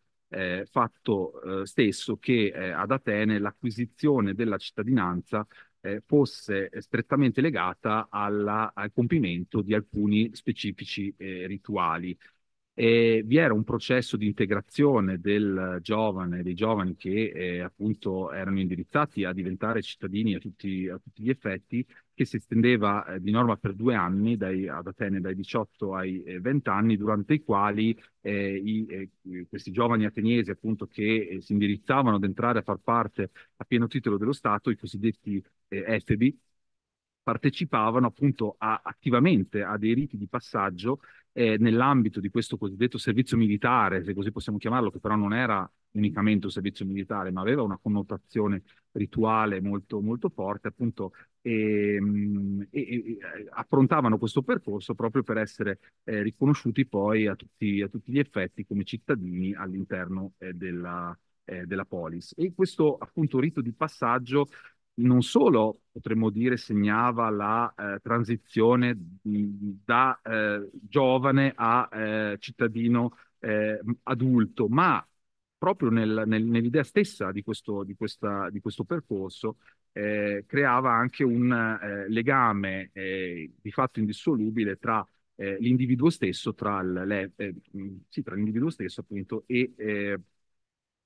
fatto stesso che ad Atene l'acquisizione della cittadinanza eh, fosse strettamente legata alla, al compimento di alcuni specifici eh, rituali. E vi era un processo di integrazione del giovane, dei giovani che eh, appunto erano indirizzati a diventare cittadini a tutti, a tutti gli effetti, che si estendeva eh, di norma per due anni, dai, ad Atene dai 18 ai eh, 20 anni, durante i quali eh, i, eh, questi giovani ateniesi appunto che eh, si indirizzavano ad entrare a far parte a pieno titolo dello Stato, i cosiddetti efebi, partecipavano appunto a, attivamente a dei riti di passaggio eh, nell'ambito di questo cosiddetto servizio militare, se così possiamo chiamarlo, che però non era unicamente un servizio militare, ma aveva una connotazione rituale molto, molto forte, appunto, ehm, e, e, e affrontavano questo percorso proprio per essere eh, riconosciuti poi a tutti, a tutti, gli effetti come cittadini all'interno eh, della, eh, della polis. E questo appunto rito di passaggio non solo potremmo dire segnava la eh, transizione da eh, giovane a eh, cittadino eh, adulto, ma proprio nel, nel, nell'idea stessa di questo, di questa, di questo percorso eh, creava anche un eh, legame di fatto indissolubile tra l'individuo stesso, tra, le, sì, tra l'individuo stesso appunto e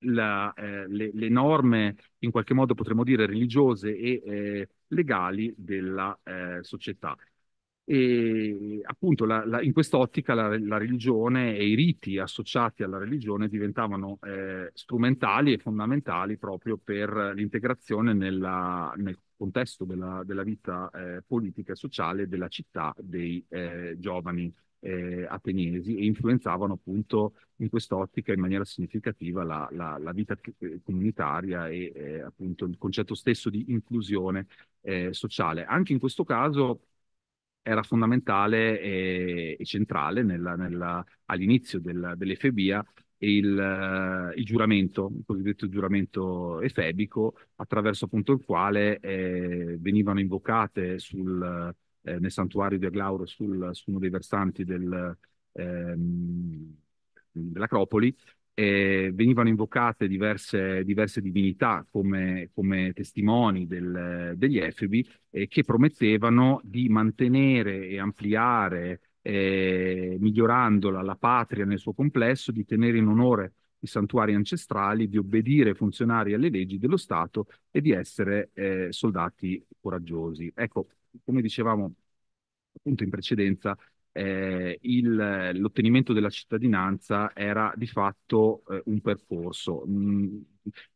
la, eh, le, le, norme, in qualche modo potremmo dire, religiose e eh, legali della eh, società. E appunto la, la, in quest'ottica la, religione e i riti associati alla religione diventavano eh, strumentali e fondamentali proprio per l'integrazione nella, nel contesto della, della vita eh, politica e sociale della città dei eh, giovani eh, apennesi e influenzavano appunto in quest'ottica in maniera significativa la, la, la vita eh, comunitaria e eh, appunto il concetto stesso di inclusione eh, sociale. Anche in questo caso era fondamentale e, eh, e centrale nella, nella, all'inizio del, dell'Efebia il, eh, il, giuramento, il cosiddetto giuramento efebico, attraverso appunto il quale venivano invocate sul eh, nel santuario di Aglauro sul, su uno dei versanti del, ehm, dell'Acropoli, eh, venivano invocate diverse, diverse divinità come, come testimoni del, degli efebi eh, che promettevano di mantenere e ampliare, eh, migliorandola, la patria nel suo complesso, di tenere in onore i santuari ancestrali, di obbedire ai funzionari alle leggi dello Stato e di essere eh, soldati coraggiosi. Ecco, come dicevamo appunto in precedenza, eh, il, l'ottenimento della cittadinanza era di fatto eh, un percorso. Mm,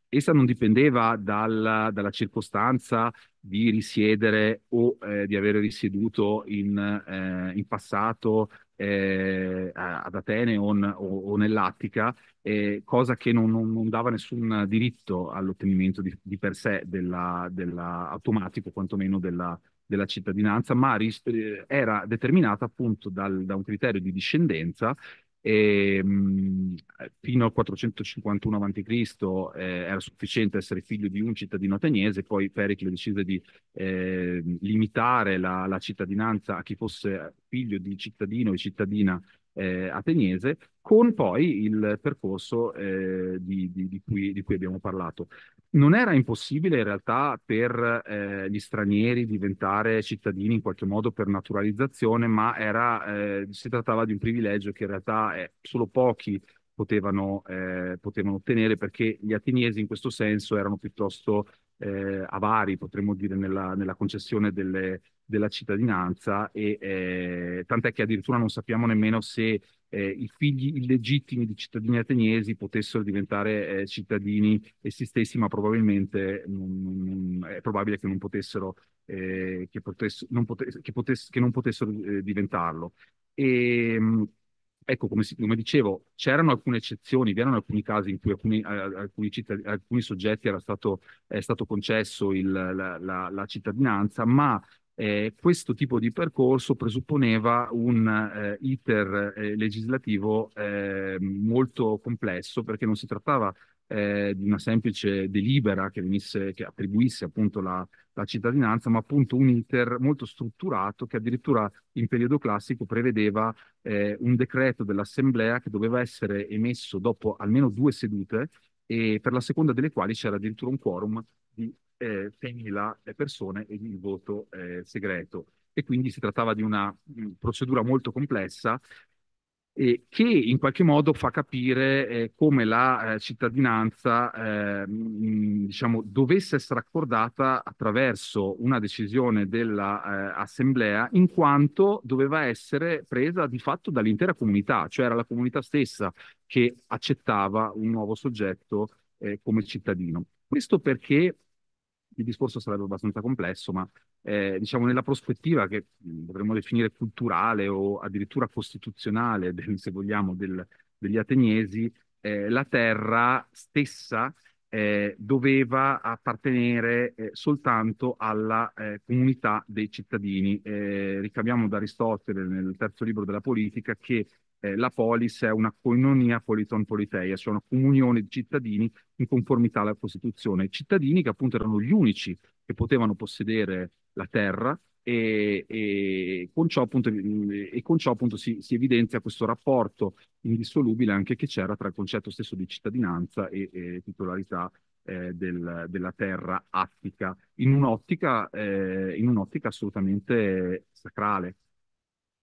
essa non dipendeva dal, dalla circostanza di risiedere o eh, di avere risieduto in, eh, in passato eh, ad Atene o, o, o nell'Attica, eh, cosa che non, non, non, dava nessun diritto all'ottenimento di, di per sé della, della, automatico, quantomeno della, della cittadinanza, ma eh, era determinata appunto dal, da un criterio di discendenza e, ehm, mh, fino al 451 a.C. Eh, era sufficiente essere figlio di un cittadino ateniese, poi Pericle decise di eh, limitare la, la, cittadinanza a chi fosse figlio di cittadino e cittadina eh, ateniese, con poi il percorso eh, di, di, di, cui, di, cui, abbiamo parlato non era impossibile in realtà per eh, gli stranieri diventare cittadini in qualche modo per naturalizzazione, ma era, eh, si trattava di un privilegio che in realtà eh, solo pochi potevano, eh, potevano, ottenere perché gli ateniesi in questo senso erano piuttosto eh, avari, potremmo dire, nella, nella concessione delle, della cittadinanza e eh, tant'è che addirittura non sappiamo nemmeno se eh, i figli illegittimi di cittadini ateniesi potessero diventare eh, cittadini essi stessi, ma probabilmente non, non, è probabile che non potessero, eh, che potess- non potess- che potess- che non potessero eh, diventarlo. E, ehm, ecco, come, si, come, dicevo, c'erano alcune eccezioni, vi erano alcuni casi in cui alcuni, alcuni, cittad- alcuni soggetti era stato, è stato concesso il, la, la, la, cittadinanza, ma eh, questo tipo di percorso presupponeva un eh, iter eh, legislativo eh, molto complesso perché non si trattava eh, di una semplice delibera che, venisse, che attribuisse appunto la, la, cittadinanza, ma appunto un iter molto strutturato che addirittura in periodo classico prevedeva eh, un decreto dell'assemblea che doveva essere emesso dopo almeno due sedute e per la seconda delle quali c'era addirittura un quorum 2000 persone e il voto eh, segreto. E quindi si trattava di una mm, procedura molto complessa eh, che in qualche modo fa capire eh, come la eh, cittadinanza mh, eh, mm, diciamo, dovesse essere accordata attraverso una decisione dell'assemblea eh, in quanto doveva essere presa di fatto dall'intera comunità, cioè era la comunità stessa che accettava un nuovo soggetto eh, come cittadino. Questo perché il discorso sarebbe abbastanza complesso, ma eh, diciamo nella prospettiva che dovremmo definire culturale o addirittura costituzionale, del, se vogliamo, del, degli ateniesi, eh, la terra stessa eh, doveva appartenere eh, soltanto alla eh, comunità dei cittadini. Eh, ricaviamo da Aristotele nel terzo libro della politica che eh, la polis è una coinonia politon politeia, cioè una comunione di cittadini in conformità alla Costituzione. Cittadini che appunto erano gli unici che potevano possedere la terra e, e, con ciò appunto, e con ciò appunto si, si, evidenzia questo rapporto indissolubile anche che c'era tra il concetto stesso di cittadinanza e, e titolarità eh, del, della terra attica in un'ottica, eh, in un'ottica assolutamente sacrale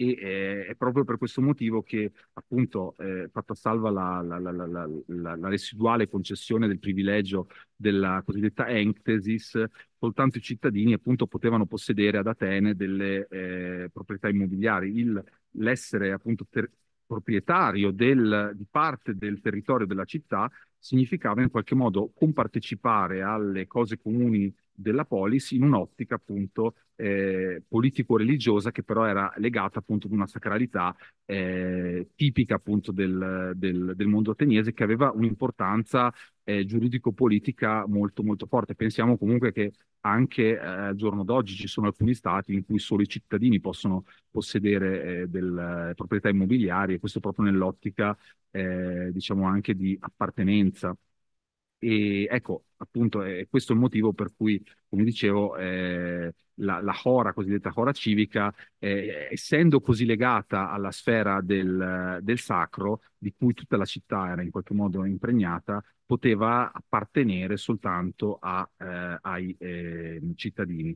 e eh, è proprio per questo motivo che appunto eh, fatta salva la, la, la, la, residuale concessione del privilegio della cosiddetta enctesis, soltanto i cittadini appunto potevano possedere ad Atene delle eh, proprietà immobiliari. Il, l'essere appunto ter- proprietario del, di parte del territorio della città significava in qualche modo compartecipare alle cose comuni della polis in un'ottica appunto eh, politico-religiosa che però era legata appunto ad una sacralità eh, tipica appunto del, del, del, mondo ateniese che aveva un'importanza eh, giuridico-politica molto molto forte. Pensiamo comunque che anche eh, al giorno d'oggi ci sono alcuni stati in cui solo i cittadini possono possedere eh, del, eh, proprietà immobiliari e questo proprio nell'ottica diciamo anche di appartenenza. E ecco, appunto, è questo il motivo per cui, come dicevo, eh, la, la Hora, cosiddetta Hora civica, eh, essendo così legata alla sfera del, del, sacro, di cui tutta la città era in qualche modo impregnata, poteva appartenere soltanto a, eh, ai eh, cittadini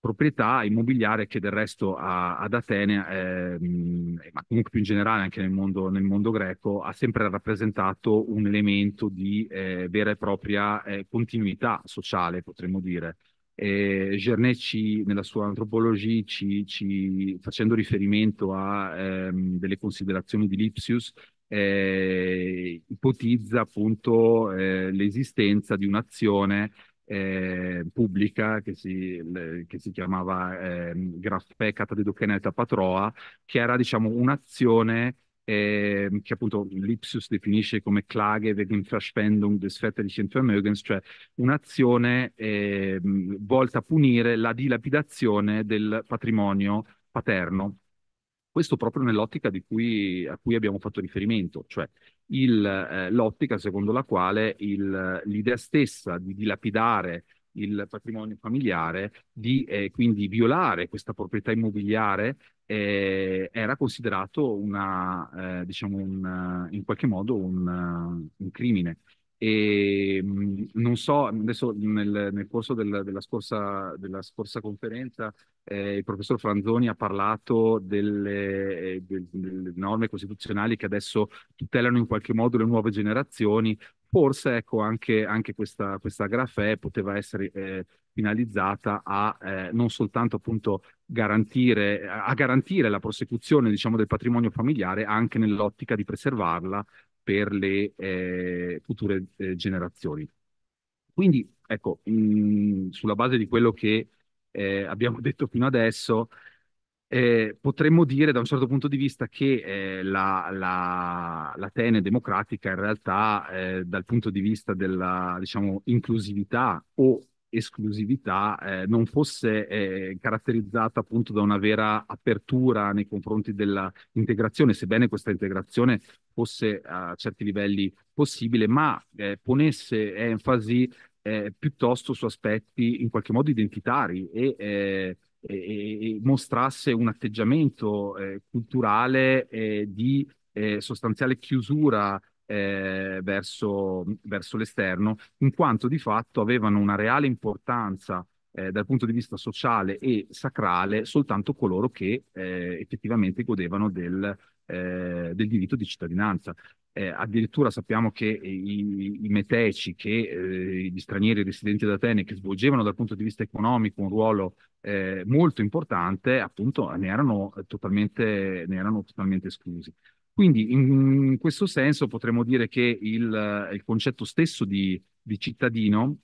proprietà immobiliare che del resto a, ad Atene, ehm, eh, ma comunque più in generale anche nel mondo, nel mondo, greco, ha sempre rappresentato un elemento di eh, vera e propria eh, continuità sociale, potremmo dire. Eh, Gernet ci, nella sua antropologia, ci, ci, facendo riferimento a ehm, delle considerazioni di Lipsius, eh, ipotizza appunto eh, l'esistenza di un'azione eh, pubblica che si, eh, che si chiamava eh, Graffè Catadeducheneta Patroa, che era diciamo un'azione eh, che appunto l'Ipsius definisce come Klage wegen Verschwendung des väterlichen Vermögens, cioè un'azione eh, volta a punire la dilapidazione del patrimonio paterno. Questo proprio nell'ottica cui, a cui abbiamo fatto riferimento, cioè il, eh, l'ottica secondo la quale il, l'idea stessa di dilapidare il patrimonio familiare, di eh, quindi violare questa proprietà immobiliare, eh, era considerato una, eh, diciamo un, in qualche modo un, un crimine. E non so, adesso nel, nel corso del, della, scorsa, della, scorsa, conferenza eh, il professor Franzoni ha parlato delle, eh, delle, norme costituzionali che adesso tutelano in qualche modo le nuove generazioni. Forse ecco, anche, anche questa, questa grafè poteva essere eh, finalizzata a eh, non soltanto appunto garantire, a garantire la prosecuzione diciamo, del patrimonio familiare anche nell'ottica di preservarla per le eh, future eh, generazioni. Quindi, ecco, mh, sulla base di quello che eh, abbiamo detto fino adesso, eh, potremmo dire da un certo punto di vista che eh, la, la, la tene democratica in realtà eh, dal punto di vista della diciamo, inclusività o esclusività eh, non fosse eh, caratterizzata appunto da una vera apertura nei confronti dell'integrazione, sebbene questa integrazione fosse a certi livelli possibile, ma eh, ponesse enfasi eh, piuttosto su aspetti in qualche modo identitari e, eh, e mostrasse un atteggiamento eh, culturale di sostanziale chiusura eh, verso, verso l'esterno, in quanto di fatto avevano una reale importanza eh, dal punto di vista sociale e sacrale soltanto coloro che eh, effettivamente godevano del, eh, del, diritto di cittadinanza. Eh, addirittura sappiamo che i, i meteci, che eh, gli stranieri residenti ad Atene, che svolgevano dal punto di vista economico un ruolo eh, molto importante, appunto ne erano totalmente, ne erano totalmente esclusi. Quindi in questo senso potremmo dire che il, eh, il concetto stesso di, di, cittadino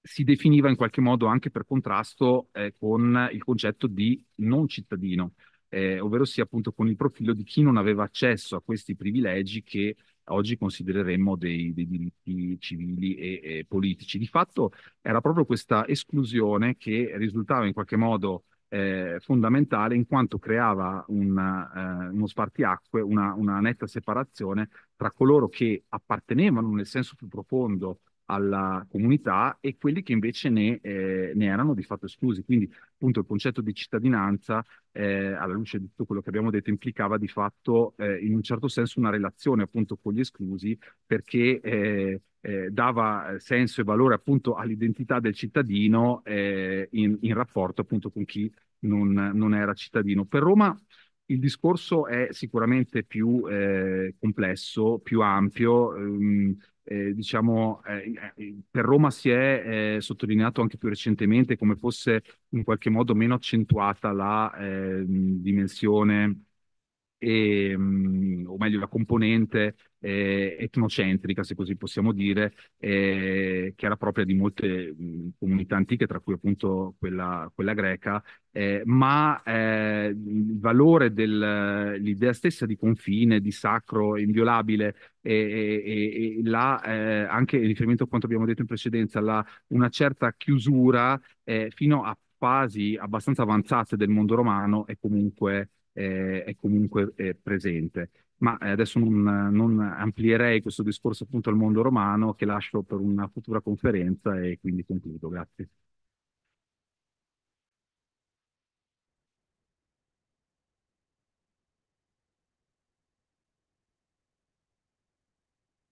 si definiva in qualche modo anche per contrasto eh, con il concetto di non cittadino, eh, ovvero sia appunto con il profilo di chi non aveva accesso a questi privilegi che oggi considereremmo dei, dei diritti civili e, e, politici. Di fatto era proprio questa esclusione che risultava in qualche modo eh, fondamentale in quanto creava una, eh, uno spartiacque, una, una, netta separazione tra coloro che appartenevano nel senso più profondo alla comunità e quelli che invece ne, eh, ne erano di fatto esclusi. Quindi appunto il concetto di cittadinanza, eh, alla luce di tutto quello che abbiamo detto, implicava di fatto eh, in un certo senso una relazione appunto con gli esclusi perché eh, eh, dava eh, senso e valore appunto all'identità del cittadino eh, in, in, rapporto appunto con chi non, non, era cittadino. Per Roma il discorso è sicuramente più eh, complesso, più ampio. Ehm, eh, diciamo, eh, eh per Roma si è eh, sottolineato anche più recentemente come fosse in qualche modo meno accentuata la ehm, dimensione, e, ehm, mh, o meglio la componente eh, etnocentrica, se così possiamo dire, eh, che era propria di molte mh, mm, comunità antiche, tra cui appunto quella, quella greca, eh, ma eh, il valore dell'idea stessa di confine, di sacro, inviolabile, e, là eh, anche in riferimento a quanto abbiamo detto in precedenza, la, una certa chiusura eh, fino a fasi abbastanza avanzate del mondo romano è comunque, è comunque presente ma eh, adesso non, non, amplierei questo discorso appunto al mondo romano che lascio per una futura conferenza e quindi concludo. Grazie.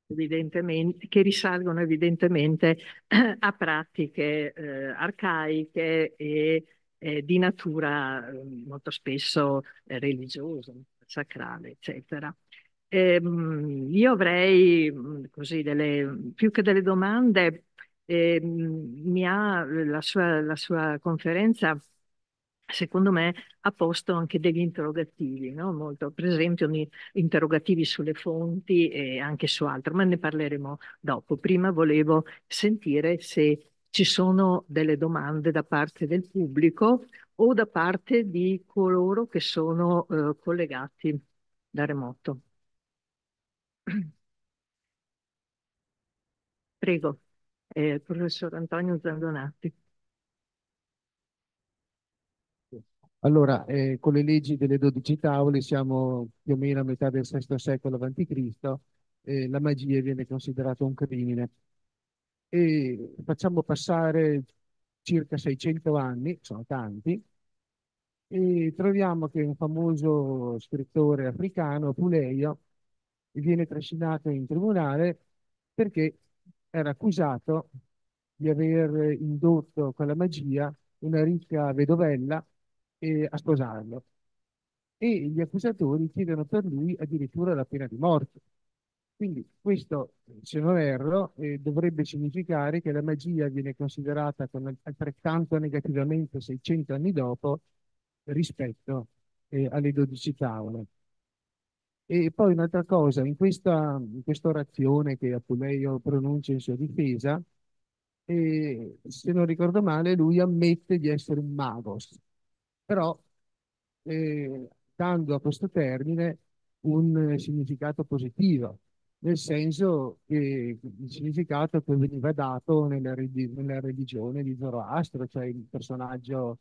Evidentemente, che risalgono evidentemente a pratiche eh, arcaiche e eh, di natura eh, molto spesso eh, religiosa sacrale, eccetera. Ehm, io avrei mm, così delle, più che delle domande, ehm, ha, la, sua, la sua conferenza secondo me, ha posto anche degli interrogativi, no? Molto, per esempio interrogativi sulle fonti e anche su altro, ma ne parleremo dopo. Prima volevo sentire se ci sono delle domande da parte del pubblico o da parte di coloro che sono eh, collegati da remoto. Prego, eh, il professor Antonio Zandonati. Allora, eh, con le leggi delle dodici tavole siamo più o meno a metà del VI secolo a.C., eh, la magia viene considerata un crimine. E facciamo passare circa 600 anni, sono tanti, e troviamo che un famoso scrittore africano, Puleio, viene trascinato in tribunale perché era accusato di aver indotto con la magia una ricca vedovella eh, a sposarlo. E gli accusatori chiedono per lui addirittura la pena di morte. Quindi questo, se non erro, eh, dovrebbe significare che la magia viene considerata altrettanto negativamente 600 anni dopo rispetto eh, alle 12 tavole. E poi un'altra cosa, in questa, in questa orazione che Apuleio pronuncia in sua difesa, eh, se non ricordo male, lui ammette di essere un magos, però eh, dando a questo termine un significato positivo, nel senso che il significato che veniva dato nella, nella religione di Zoroastro, cioè il personaggio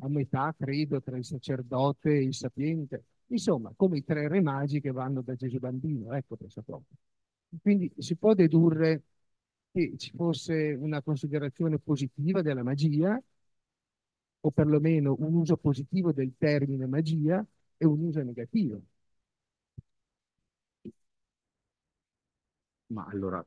a metà, credo, tra il sacerdote e il sapiente. Insomma, come i tre re magi che vanno da Gesù bambino, ecco, pensa proprio. Quindi si può dedurre che ci fosse una considerazione positiva della magia, o perlomeno un uso positivo del termine magia e un uso negativo. Ma allora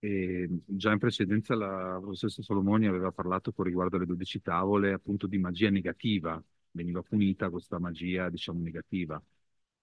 e ehm, già in precedenza la professoressa Salomoni aveva parlato con riguardo alle 12 tavole appunto di magia negativa, veniva punita questa magia diciamo negativa.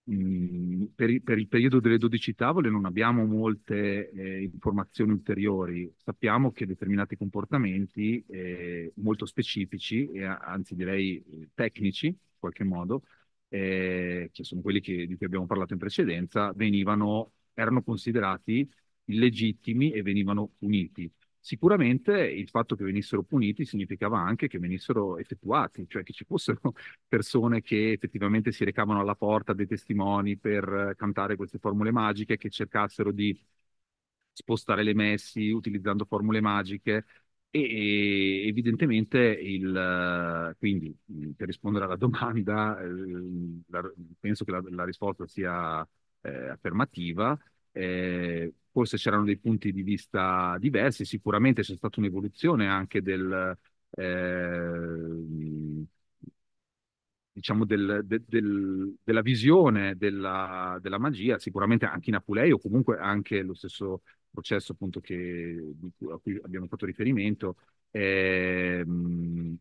Mm, per, il, per, il periodo delle 12 tavole non abbiamo molte eh, informazioni ulteriori, sappiamo che determinati comportamenti eh, molto specifici, e anzi direi eh, tecnici in qualche modo, eh, che sono quelli che, di cui abbiamo parlato in precedenza, venivano, erano considerati illegittimi e venivano puniti. Sicuramente il fatto che venissero puniti significava anche che venissero effettuati, cioè che ci fossero persone che effettivamente si recavano alla porta dei testimoni per cantare queste formule magiche, che cercassero di spostare le messi utilizzando formule magiche, e evidentemente, il, quindi, per rispondere alla domanda, eh, penso che la, la risposta sia eh, affermativa. Eh, forse c'erano dei punti di vista diversi, sicuramente c'è stata un'evoluzione anche del, eh, diciamo del, de, del, della visione della, della, magia, sicuramente anche in Apulei o comunque anche lo stesso processo appunto che, a cui abbiamo fatto riferimento, eh,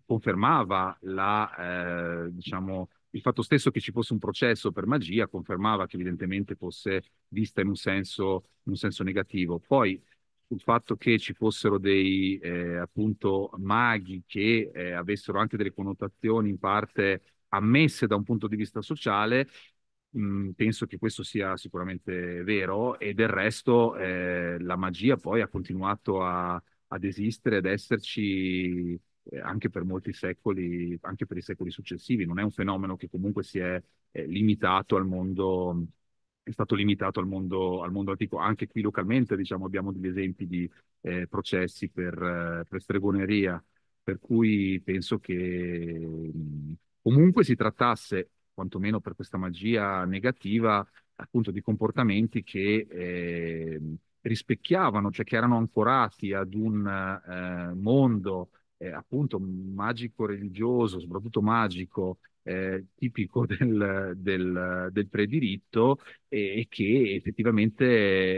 confermava la, eh, diciamo, il fatto stesso che ci fosse un processo per magia confermava che evidentemente fosse vista in un senso, in un senso negativo. Poi il fatto che ci fossero dei eh, appunto maghi che eh, avessero anche delle connotazioni in parte ammesse da un punto di vista sociale, mh, mm, penso che questo sia sicuramente vero e del resto eh, la magia poi ha continuato a, ad esistere, ad esserci eh, anche per molti secoli, anche per i secoli successivi. Non è un fenomeno che comunque si è eh, limitato al mondo è stato limitato al mondo, al mondo, antico. Anche qui localmente diciamo, abbiamo degli esempi di eh, processi per, eh, per, stregoneria, per cui penso che comunque si trattasse, quantomeno per questa magia negativa, appunto di comportamenti che eh, rispecchiavano, cioè che erano ancorati ad un eh, mondo eh, appunto magico religioso, soprattutto magico, eh, tipico del, del, del prediritto e, e, che effettivamente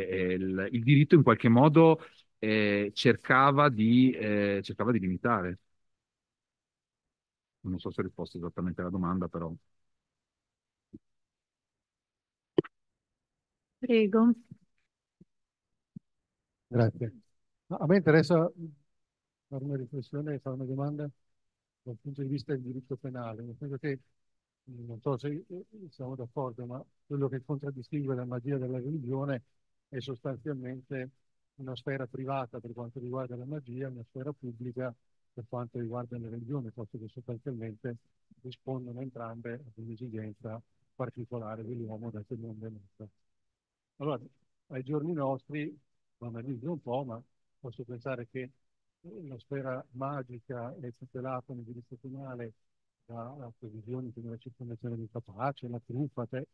eh, il, il, diritto in qualche modo eh, cercava di, eh, cercava di limitare. Non so se ho risposto esattamente alla domanda, però. Prego. Grazie. No, a me interessa fare una riflessione e fare una domanda dal punto di vista del diritto penale, nel senso che non so se eh, siamo d'accordo, ma quello che contraddistingue la magia della religione è sostanzialmente una sfera privata per quanto riguarda la magia, una sfera pubblica per quanto riguarda la religione, posto che sostanzialmente rispondono entrambe ad un'esigenza particolare dell'uomo da che non venuta. Allora, ai giorni nostri, ma analizzo un po', ma posso pensare che la sfera magica è tutelata nel diritto penale da previsioni come una circonvenzione di pace, la truffa, cioè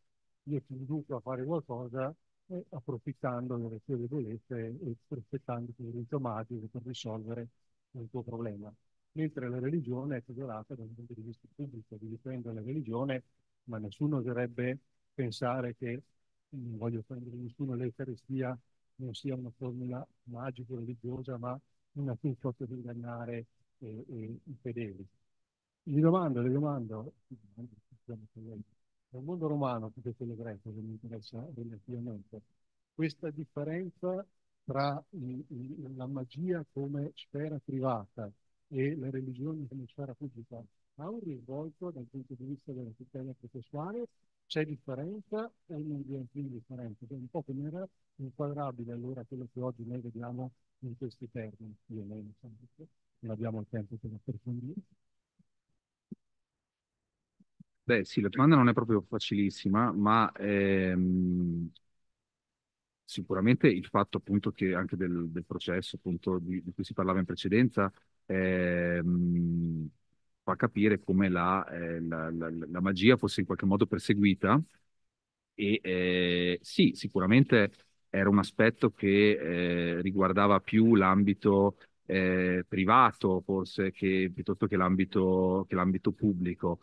io ti induco a fare qualcosa eh, approfittando delle tue debolezze e rispettando il diritto magico per risolvere il tuo problema. Mentre la religione è tutelata dal punto di vista pubblico, di difendere la religione, ma nessuno dovrebbe pensare che, non voglio prendere nessuno, l'Eucaristia non sia una formula magico-religiosa, ma fino a cui cerco di ingannare eh, eh, i fedeli. Gli domando, le domando, nel mondo romano più che quello greco, che mi interessa relativamente, questa differenza tra il, il, la magia come sfera privata e la religione come sfera pubblica ha un risvolto dal punto di vista della tutela processuale? C'è differenza o non vi è più differenza? È un po' come era inquadrabile allora quello che oggi noi vediamo in questi termini, più o meno, non abbiamo il tempo per approfondire. Beh, sì, la domanda non è proprio facilissima, ma ehm, sicuramente il fatto appunto che anche del, del processo appunto di, di, cui si parlava in precedenza ehm, fa capire come la, eh, la, la, la, magia fosse in qualche modo perseguita e eh, sì, sicuramente era un aspetto che eh, riguardava più l'ambito eh, privato, forse, che, piuttosto che l'ambito, che l'ambito pubblico.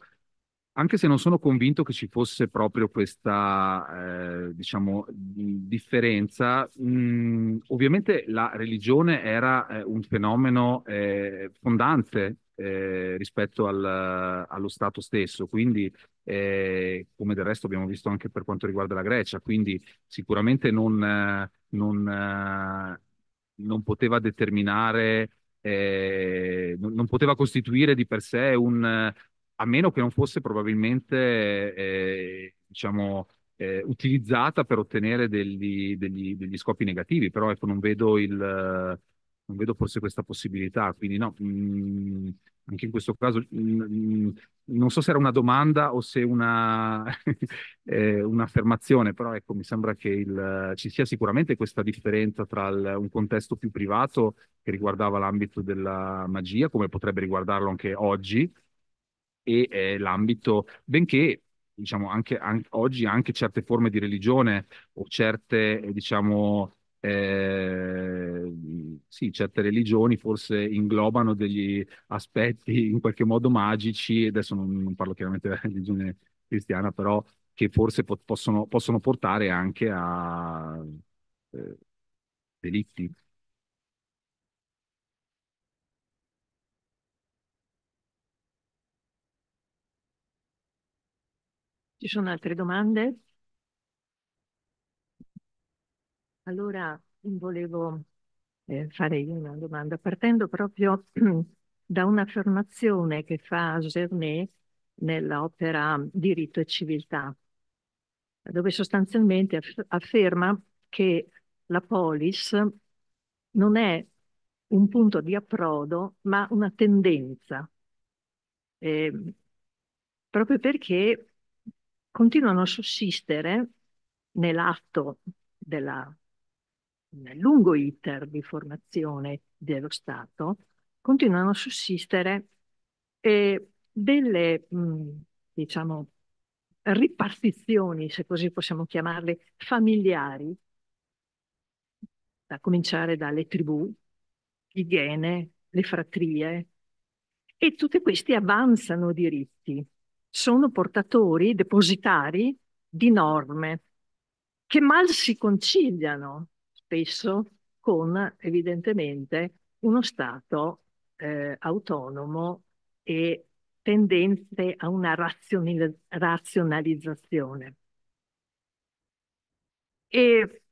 Anche se non sono convinto che ci fosse proprio questa, eh, diciamo, differenza, mh, mm, ovviamente la religione era eh, un fenomeno eh, fondante eh, rispetto al, allo Stato stesso. Quindi, eh, come del resto abbiamo visto anche per quanto riguarda la Grecia, quindi sicuramente non, non, non poteva determinare, eh, non poteva costituire di per sé un, a meno che non fosse probabilmente, eh, diciamo, eh, utilizzata per ottenere degli, degli, degli, scopi negativi, però ecco, non vedo il, non vedo forse questa possibilità, quindi no, mh, mm, anche in questo caso mh, mm, mm, non so se era una domanda o se una, eh, un'affermazione, però ecco, mi sembra che il, ci sia sicuramente questa differenza tra il, un contesto più privato che riguardava l'ambito della magia, come potrebbe riguardarlo anche oggi, e eh, l'ambito, benché diciamo anche, anche, oggi anche certe forme di religione o certe, eh, diciamo, eh, sì, certe religioni forse inglobano degli aspetti in qualche modo magici, adesso non, non parlo chiaramente della religione cristiana, però che forse po- possono, possono, portare anche a eh, delitti. Ci sono altre domande? Allora volevo eh, fare io una domanda, partendo proprio da un'affermazione che fa Gernet nell'opera Diritto e Civiltà, dove sostanzialmente afferma che la polis non è un punto di approdo, ma una tendenza, eh, proprio perché continuano a sussistere nell'atto della un lungo iter di formazione dello Stato, continuano a sussistere eh, delle, diciamo, ripartizioni, se così possiamo chiamarle, familiari, a cominciare dalle tribù, i ghene, le fratrie, e tutti questi avanzano diritti, sono portatori, depositari di norme che mal si conciliano spesso con evidentemente uno Stato eh, autonomo e tendenze a una razionalizzazione. E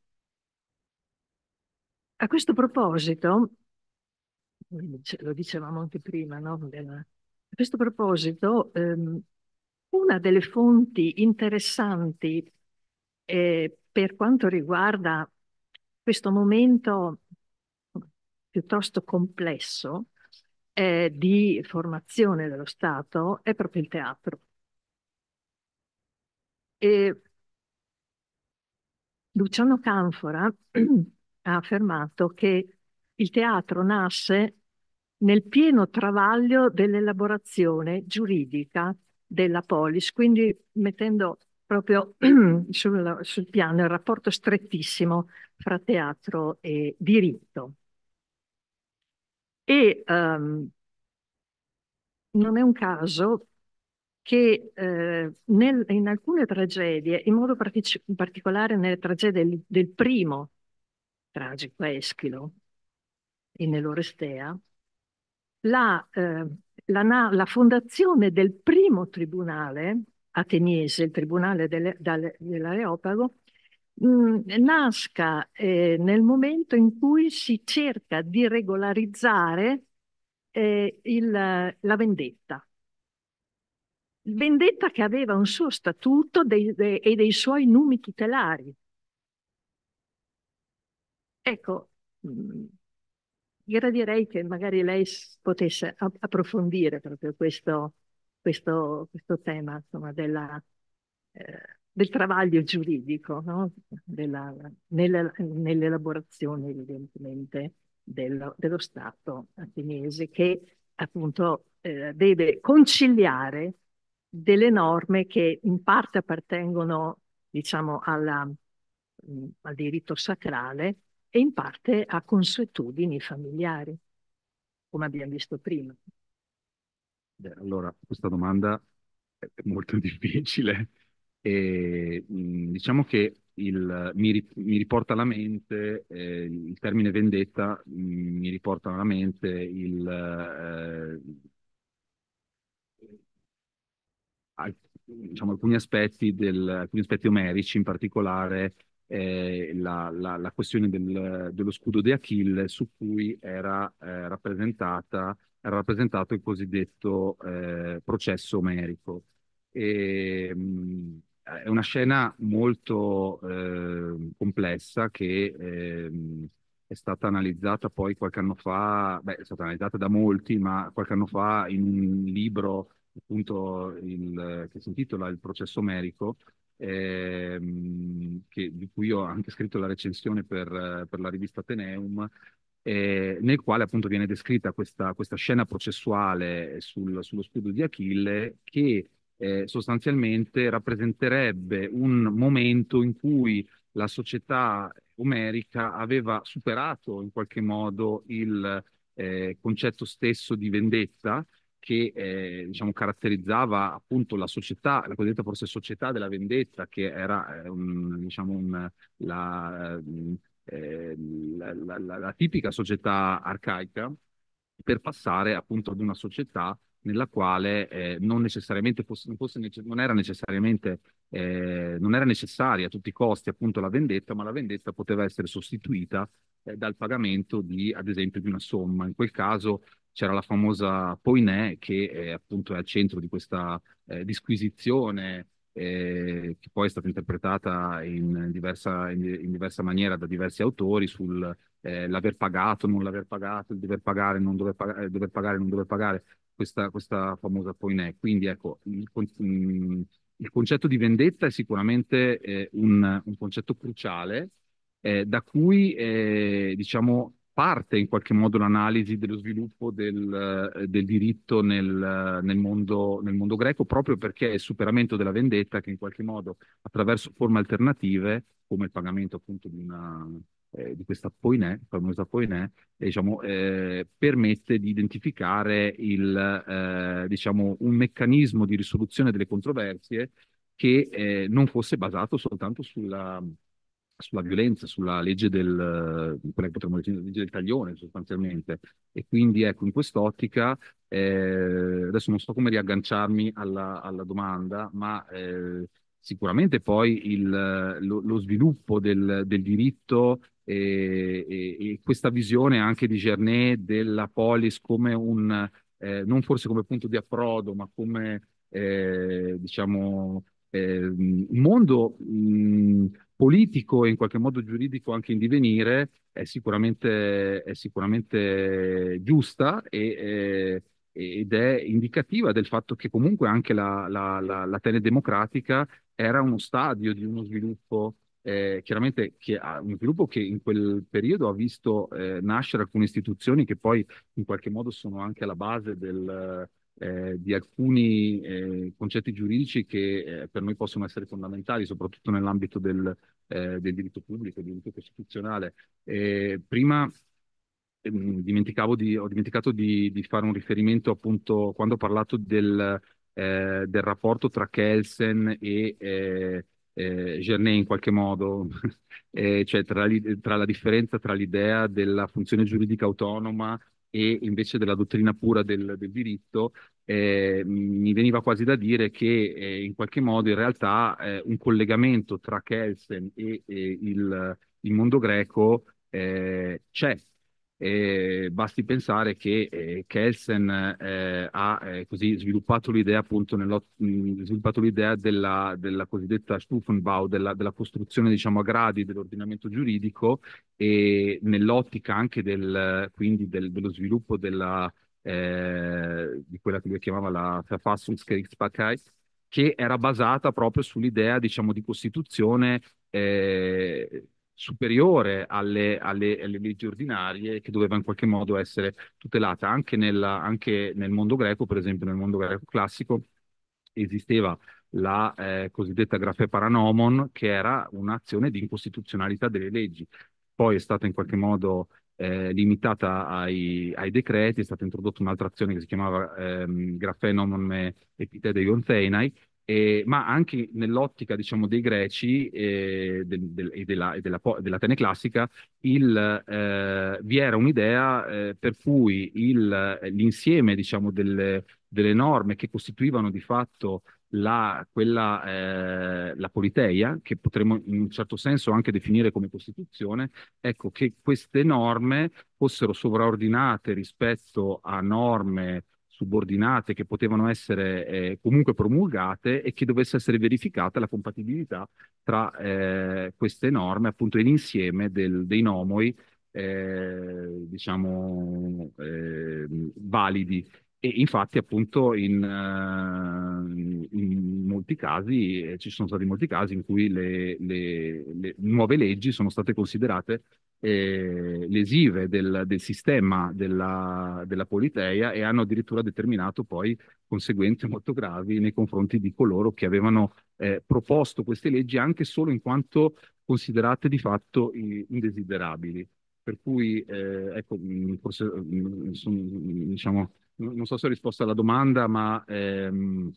a questo proposito, lo dicevamo anche prima, no? a questo proposito ehm, una delle fonti interessanti eh, per quanto riguarda questo momento piuttosto complesso eh, di formazione dello Stato è proprio il teatro. E Luciano Canfora ha affermato che il teatro nasce nel pieno travaglio dell'elaborazione giuridica della polis, quindi mettendo proprio sul, sul piano il rapporto strettissimo fra teatro e diritto. E um, non è un caso che eh, nel, in alcune tragedie, in modo partic particolare nelle tragedie del, del primo tragico Eschilo e nell'Orestea, la, eh, la, la, fondazione del primo tribunale ateniese, il Tribunale dell'Areopago, mm, nasca eh, nel momento in cui si cerca di regolarizzare eh, il, la vendetta. Vendetta che aveva un suo statuto dei, de, e dei suoi numi tutelari. Ecco, gradirei mm, che magari lei potesse approfondire proprio questo, questo, questo tema insomma, della, eh, del travaglio giuridico no? della, nella, nell'elaborazione evidentemente dello, dello, Stato ateniese che appunto eh, deve conciliare delle norme che in parte appartengono diciamo alla, mm, al diritto sacrale e in parte a consuetudini familiari come abbiamo visto prima. Beh, allora, questa domanda è molto difficile e mh, mm, diciamo che il- mi, ri- mi riporta alla mente eh, il termine vendetta, mh, mm, mi riporta alla mente il, eh, al- diciamo, alcuni aspetti del, alcuni aspetti omerici, in particolare eh, la, la- la questione del- dello scudo di Achille su cui era eh, rappresentata era rappresentato il cosiddetto eh, processo omerico. E, mh, mm, è una scena molto eh, complessa che eh, è stata analizzata poi qualche anno fa, beh, è stata analizzata da molti, ma qualche anno fa in un libro appunto il, che si intitola Il processo omerico, ehm, che, di cui ho anche scritto la recensione per, per la rivista Ateneum, eh, nel quale appunto viene descritta questa, questa scena processuale sul, sullo scudo di Achille che eh, sostanzialmente rappresenterebbe un momento in cui la società omerica aveva superato in qualche modo il eh, concetto stesso di vendetta che eh, diciamo, caratterizzava appunto la società, la cosiddetta forse società della vendetta, che era eh, un, diciamo un, la, eh, la, la, la, tipica società arcaica per passare appunto ad una società nella quale eh, non, necessariamente fosse, fosse, non era necessariamente eh, non era necessaria a tutti i costi appunto la vendetta, ma la vendetta poteva essere sostituita eh, dal pagamento di, ad esempio, di una somma. In quel caso c'era la famosa Poinè che eh, appunto è al centro di questa eh, disquisizione eh, che poi è stata interpretata in diversa, in, in diversa maniera da diversi autori sul eh, l'aver pagato, non l'aver pagato, il dover pagare, non dover pagare, eh, dover pagare, non dover pagare, questa, questa famosa Poinè. Quindi ecco, il, mm, il, concetto di vendetta è sicuramente eh, un, un, concetto cruciale eh, da cui diciamo parte in qualche modo l'analisi dello sviluppo del, eh, del diritto nel, eh, nel, mondo, nel, mondo, greco, proprio perché è il superamento della vendetta che in qualche modo attraverso forme alternative, come il pagamento appunto di, una, eh, di questa poinè, famosa poinè, eh, diciamo, eh, permette di identificare il, eh, diciamo, un meccanismo di risoluzione delle controversie che non fosse basato soltanto sulla, sulla violenza, sulla legge del, quella che potremmo definire legge del taglione sostanzialmente. E quindi ecco, in quest'ottica, eh, adesso non so come riagganciarmi alla, alla domanda, ma eh, sicuramente poi il, lo, lo, sviluppo del, del diritto e, eh, e, e, questa visione anche di Gernet della polis come un, eh, non forse come punto di approdo, ma come, eh, diciamo, eh, un mondo... Mh, mm, politico e in qualche modo giuridico anche in divenire è sicuramente, è sicuramente giusta e, eh, ed è indicativa del fatto che comunque anche la, la, la, l'Atene democratica era uno stadio di uno sviluppo eh, chiaramente che ha un sviluppo che in quel periodo ha visto eh, nascere alcune istituzioni che poi in qualche modo sono anche alla base del, eh, di alcuni eh, concetti giuridici che eh, per noi possono essere fondamentali, soprattutto nell'ambito del, eh, del diritto pubblico, del diritto costituzionale. prima ehm, dimenticavo di, ho dimenticato di, di, fare un riferimento appunto quando ho parlato del, eh, del rapporto tra Kelsen e eh, eh Gernet in qualche modo, eh, cioè tra, tra, la differenza tra l'idea della funzione giuridica autonoma e invece della dottrina pura del, del diritto, eh, mi veniva quasi da dire che eh, in qualche modo in realtà eh, un collegamento tra Kelsen e, e il, il, mondo greco eh, c'è, eh, basti pensare che eh, Kelsen eh, ha eh, così sviluppato l'idea, appunto, sviluppato l'idea della, della, cosiddetta Stufenbau, della, della costruzione diciamo, a gradi dell'ordinamento giuridico e nell'ottica anche del, quindi del, dello sviluppo della, eh, di quella che lui chiamava la Verfassungsgerichtsbarkeit, che era basata proprio sull'idea diciamo, di costituzione eh, superiore alle, alle, alle, leggi ordinarie che doveva in qualche modo essere tutelata. Anche, nella, anche, nel mondo greco, per esempio nel mondo greco classico, esisteva la eh, cosiddetta grafè paranomon, che era un'azione di incostituzionalità delle leggi. Poi è stata in qualche modo eh, limitata ai, ai, decreti, è stata introdotta un'altra azione che si chiamava ehm, grafè nomon me epitede ionzeinai, eh, ma anche nell'ottica diciamo, dei greci eh, del, del, e della, e classica il, eh, vi era un'idea eh, per cui il, l'insieme diciamo, delle, delle, norme che costituivano di fatto la, quella, eh, la Politeia, che potremmo in un certo senso anche definire come Costituzione, ecco che queste norme fossero sovraordinate rispetto a norme subordinate che potevano essere eh, comunque promulgate e che dovesse essere verificata la compatibilità tra eh, queste norme appunto l'insieme dei nomoi eh, diciamo ehm, validi e infatti appunto in, eh, in molti casi eh, ci sono stati molti casi in cui le, le, le nuove leggi sono state considerate eh, lesive del, del sistema della, della, Politeia e hanno addirittura determinato poi conseguenze molto gravi nei confronti di coloro che avevano eh, proposto queste leggi anche solo in quanto considerate di fatto eh, indesiderabili. Per cui, eh, ecco, mm, forse, mm, mm, diciamo, non so se ho risposto alla domanda, ma ehm,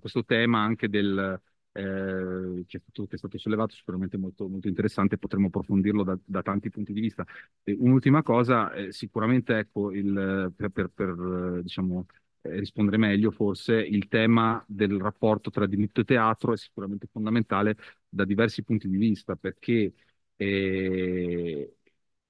questo tema anche del, eh, che, è stato, che, è stato, sollevato, sicuramente molto, molto interessante, potremmo approfondirlo da, da, tanti punti di vista. E un'ultima cosa, eh, sicuramente ecco, il, per, per, per eh, diciamo, eh, rispondere meglio forse, il tema del rapporto tra diritto e teatro è sicuramente fondamentale da diversi punti di vista, perché eh,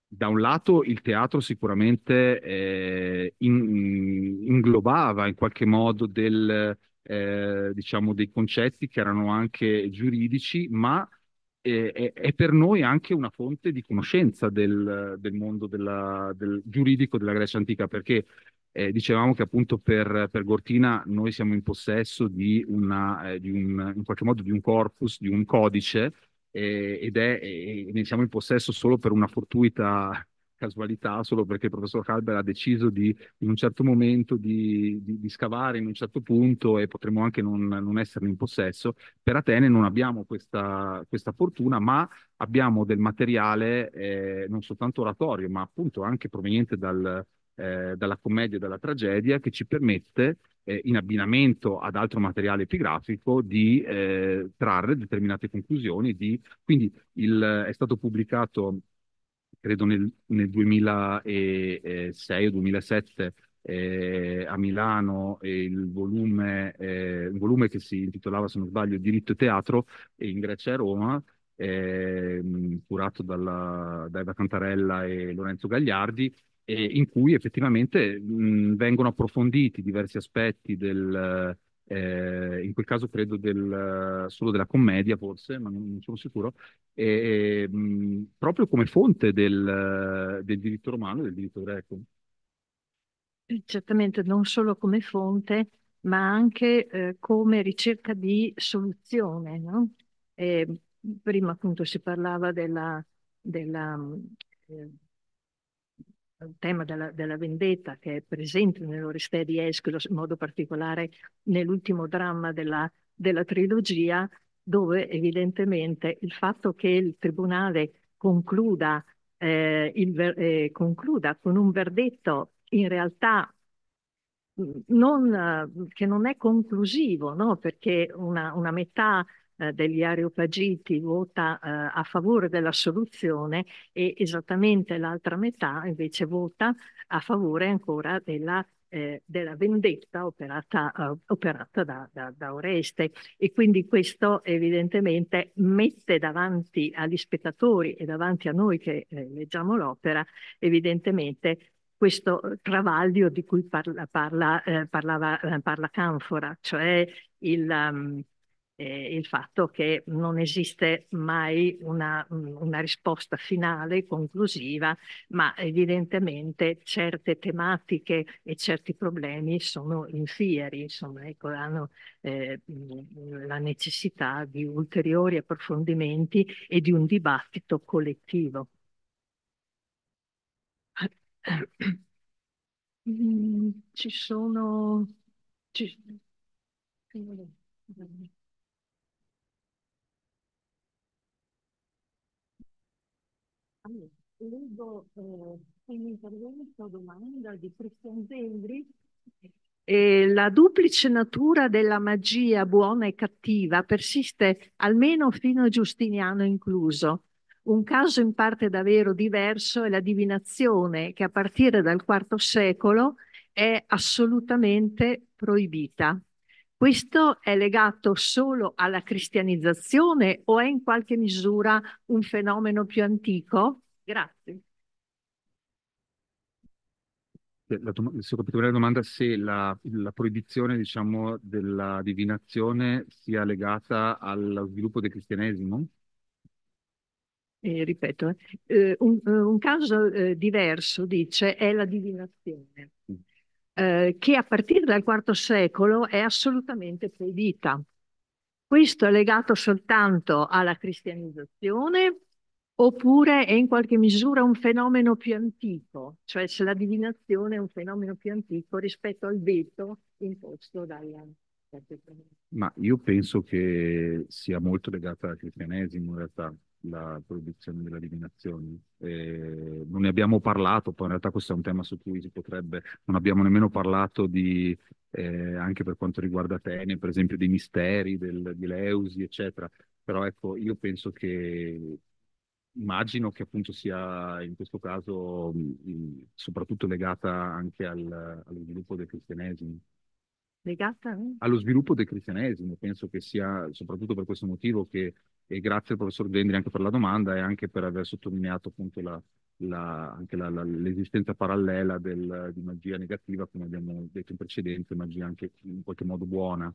da un lato il teatro sicuramente eh, in, in, inglobava in qualche modo del, eh, diciamo, dei concetti che erano anche giuridici, ma eh, è, è, per noi anche una fonte di conoscenza del, del mondo della, del giuridico della Grecia antica, perché eh, dicevamo che appunto per, per, Gortina noi siamo in possesso di, una, eh, di un, in qualche modo di un corpus, di un codice, eh, ed è, ne siamo in possesso solo per una fortuita casualità, solo perché il professor Halber ha deciso di, in un certo momento di, di, di scavare in un certo punto e potremmo anche non, non esserne in possesso. Per Atene non abbiamo questa, questa fortuna, ma abbiamo del materiale eh, non soltanto oratorio, ma appunto anche proveniente dal, eh, dalla commedia e dalla tragedia che ci permette eh, in abbinamento ad altro materiale epigrafico, di eh, trarre determinate conclusioni. Di... Quindi il, è stato pubblicato credo nel, nel 2006 o 2007 eh, a Milano eh, il volume, eh, un volume che si intitolava, se non sbaglio, Diritto e Teatro, e in Grecia e Roma, ehm, curato dalla, da Eva Cantarella e Lorenzo Gagliardi, in cui effettivamente mh, vengono approfonditi diversi aspetti del, eh, in quel caso credo del, solo della commedia forse, ma non, non sono sicuro, e, mh, proprio come fonte del, del diritto romano e del diritto greco. Certamente non solo come fonte, ma anche eh, come ricerca di soluzione. No? prima appunto si parlava della, della eh, il tema della, della, vendetta che è presente nell'Oristè di Eschilo, in modo particolare nell'ultimo dramma della, della trilogia, dove evidentemente il fatto che il tribunale concluda, eh, il, eh, concluda con un verdetto in realtà mm, non, eh, che non è conclusivo, no? perché una, una metà eh, degli areopagiti vota eh, a favore della soluzione e esattamente l'altra metà invece vota a favore ancora della eh, della vendetta operata, uh, operata da, da, da, Oreste e quindi questo evidentemente mette davanti agli spettatori e davanti a noi che eh, leggiamo l'opera evidentemente questo travaglio di cui parla, parla, eh, parlava, eh, parla Canfora, cioè il, um, eh, il fatto che non esiste mai una, mm, una risposta finale, conclusiva, ma evidentemente certe tematiche e certi problemi sono infieri, insomma, ecco, hanno eh, mm, la necessità di ulteriori approfondimenti e di un dibattito collettivo. Mm, ci sono... Ci... leggo eh, un intervento domanda di Christian Zendri. Eh, la duplice natura della magia buona e cattiva persiste almeno fino a Giustiniano incluso. Un caso in parte davvero diverso è la divinazione che a partire dal IV secolo è assolutamente proibita. Questo è legato solo alla cristianizzazione o è in qualche misura un fenomeno più antico? Grazie. Eh, la, se ho capito bene la domanda, se la, la proibizione diciamo, della divinazione sia legata allo sviluppo del cristianesimo? Eh, ripeto, eh, un, eh, un, caso eh, diverso, dice, è la divinazione. Mm eh, che a partire dal IV secolo è assolutamente proibita. Questo è legato soltanto alla cristianizzazione oppure è in qualche misura un fenomeno più antico, cioè se la divinazione è un fenomeno più antico rispetto al veto imposto dalla, ma io penso che sia molto legata al cristianesimo in realtà, la produzione della divinazione. Eh, non ne abbiamo parlato, poi in realtà questo è un tema su cui si potrebbe, non abbiamo nemmeno parlato di, eh, anche per quanto riguarda Atene, per esempio dei misteri, del, di Leusi, eccetera. Però ecco, io penso che immagino che appunto sia in questo caso mh, soprattutto legata anche al, allo sviluppo del cristianesimo legata allo sviluppo del cristianesimo. Penso che sia soprattutto per questo motivo che e grazie al professor Dendri anche per la domanda e anche per aver sottolineato appunto la, la, anche la, l'esistenza parallela del, di magia negativa, come abbiamo detto in precedenza, magia anche in qualche modo buona.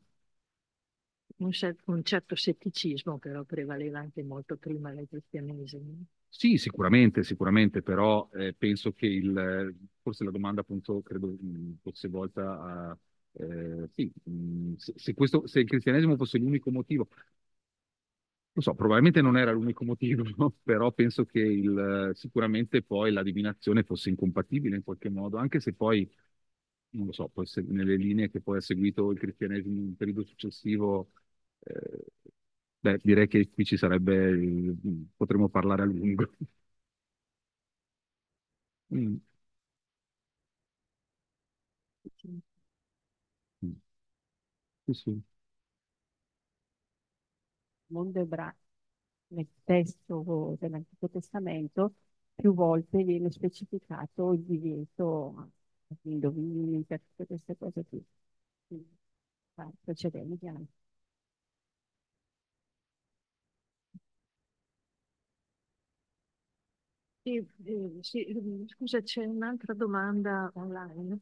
Un, cer- un certo scetticismo però prevaleva anche molto prima del cristianesimo. Sì, sicuramente, sicuramente, però eh, penso che il, forse la domanda appunto credo fosse volta a, eh, sì, se, se, questo, se, il cristianesimo fosse l'unico motivo, lo so, probabilmente non era l'unico motivo, però penso che il- sicuramente poi la divinazione fosse incompatibile in qualche modo, anche se poi, non lo so, poi se- nelle linee che poi ha seguito il cristianesimo in un periodo successivo, eh, beh, direi che qui ci sarebbe, il- potremmo parlare a lungo. Mm. Mm. Sì, sì. Mm. Raimondo Ebrard nel testo dell'Antico Testamento più volte viene specificato il divieto di indovini per tutte queste cose qui. Quindi, procediamo, anche. Sì, eh, sì, mm, scusa, c'è un'altra domanda online.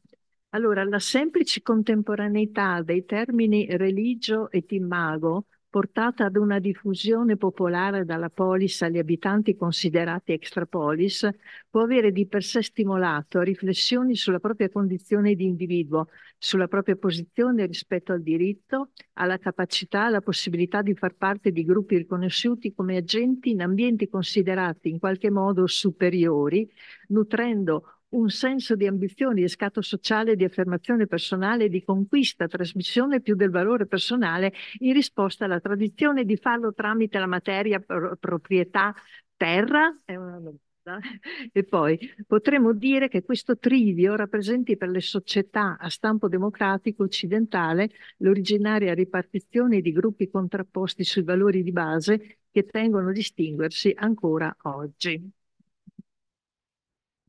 Allora, la semplice contemporaneità dei termini religio e timago portata ad una diffusione popolare dalla polis agli abitanti considerati extrapolis, può avere di per sé stimolato riflessioni sulla propria condizione di individuo, sulla propria posizione rispetto al diritto, alla capacità alla possibilità di far parte di gruppi riconosciuti come agenti in ambienti considerati in qualche modo superiori, nutrendo un senso di ambizione, di scatto sociale, di affermazione personale, di conquista, trasmissione più del valore personale in risposta alla tradizione di farlo tramite la materia pro proprietà terra, è una e poi potremmo dire che questo trivio rappresenti per le società a stampo democratico occidentale l'originaria ripartizione di gruppi contrapposti sui valori di base che tengono a distinguersi ancora oggi.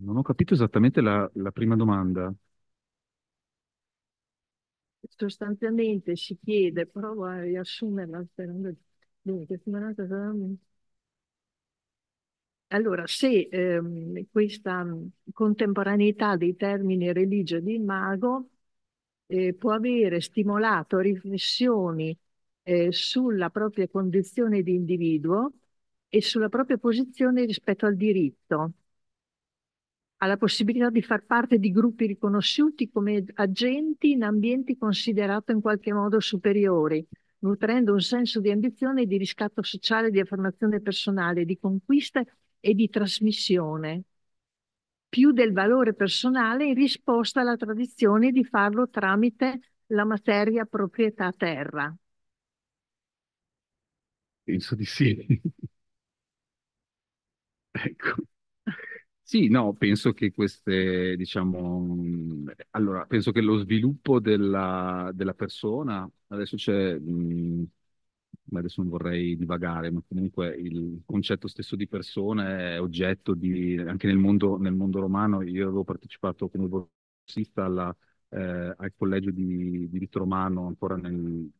Non ho capito esattamente la, la prima domanda. Sostanzialmente si chiede, provo a riassumerla sperando. Dunque, settimanata allora, se ehm, questa mm, contemporaneità dei termini religio e di mago eh, può avere stimolato riflessioni eh, sulla propria condizione di individuo e sulla propria posizione rispetto al diritto, alla possibilità di far parte di gruppi riconosciuti come agenti in ambienti considerati in qualche modo superiori, nutrendo un senso di ambizione, di riscatto sociale, di affermazione personale, di conquista e di trasmissione, più del valore personale in risposta alla tradizione di farlo tramite la materia proprietà terra. Penso di sì. ecco. Sì, no, penso che queste, diciamo, mm, allora, penso che lo sviluppo della, della persona, adesso c'è, mm, adesso non vorrei divagare, ma comunque il concetto stesso di persona è oggetto di, anche nel mondo, nel mondo romano, io avevo partecipato come borsista alla, eh, al collegio di diritto romano ancora nel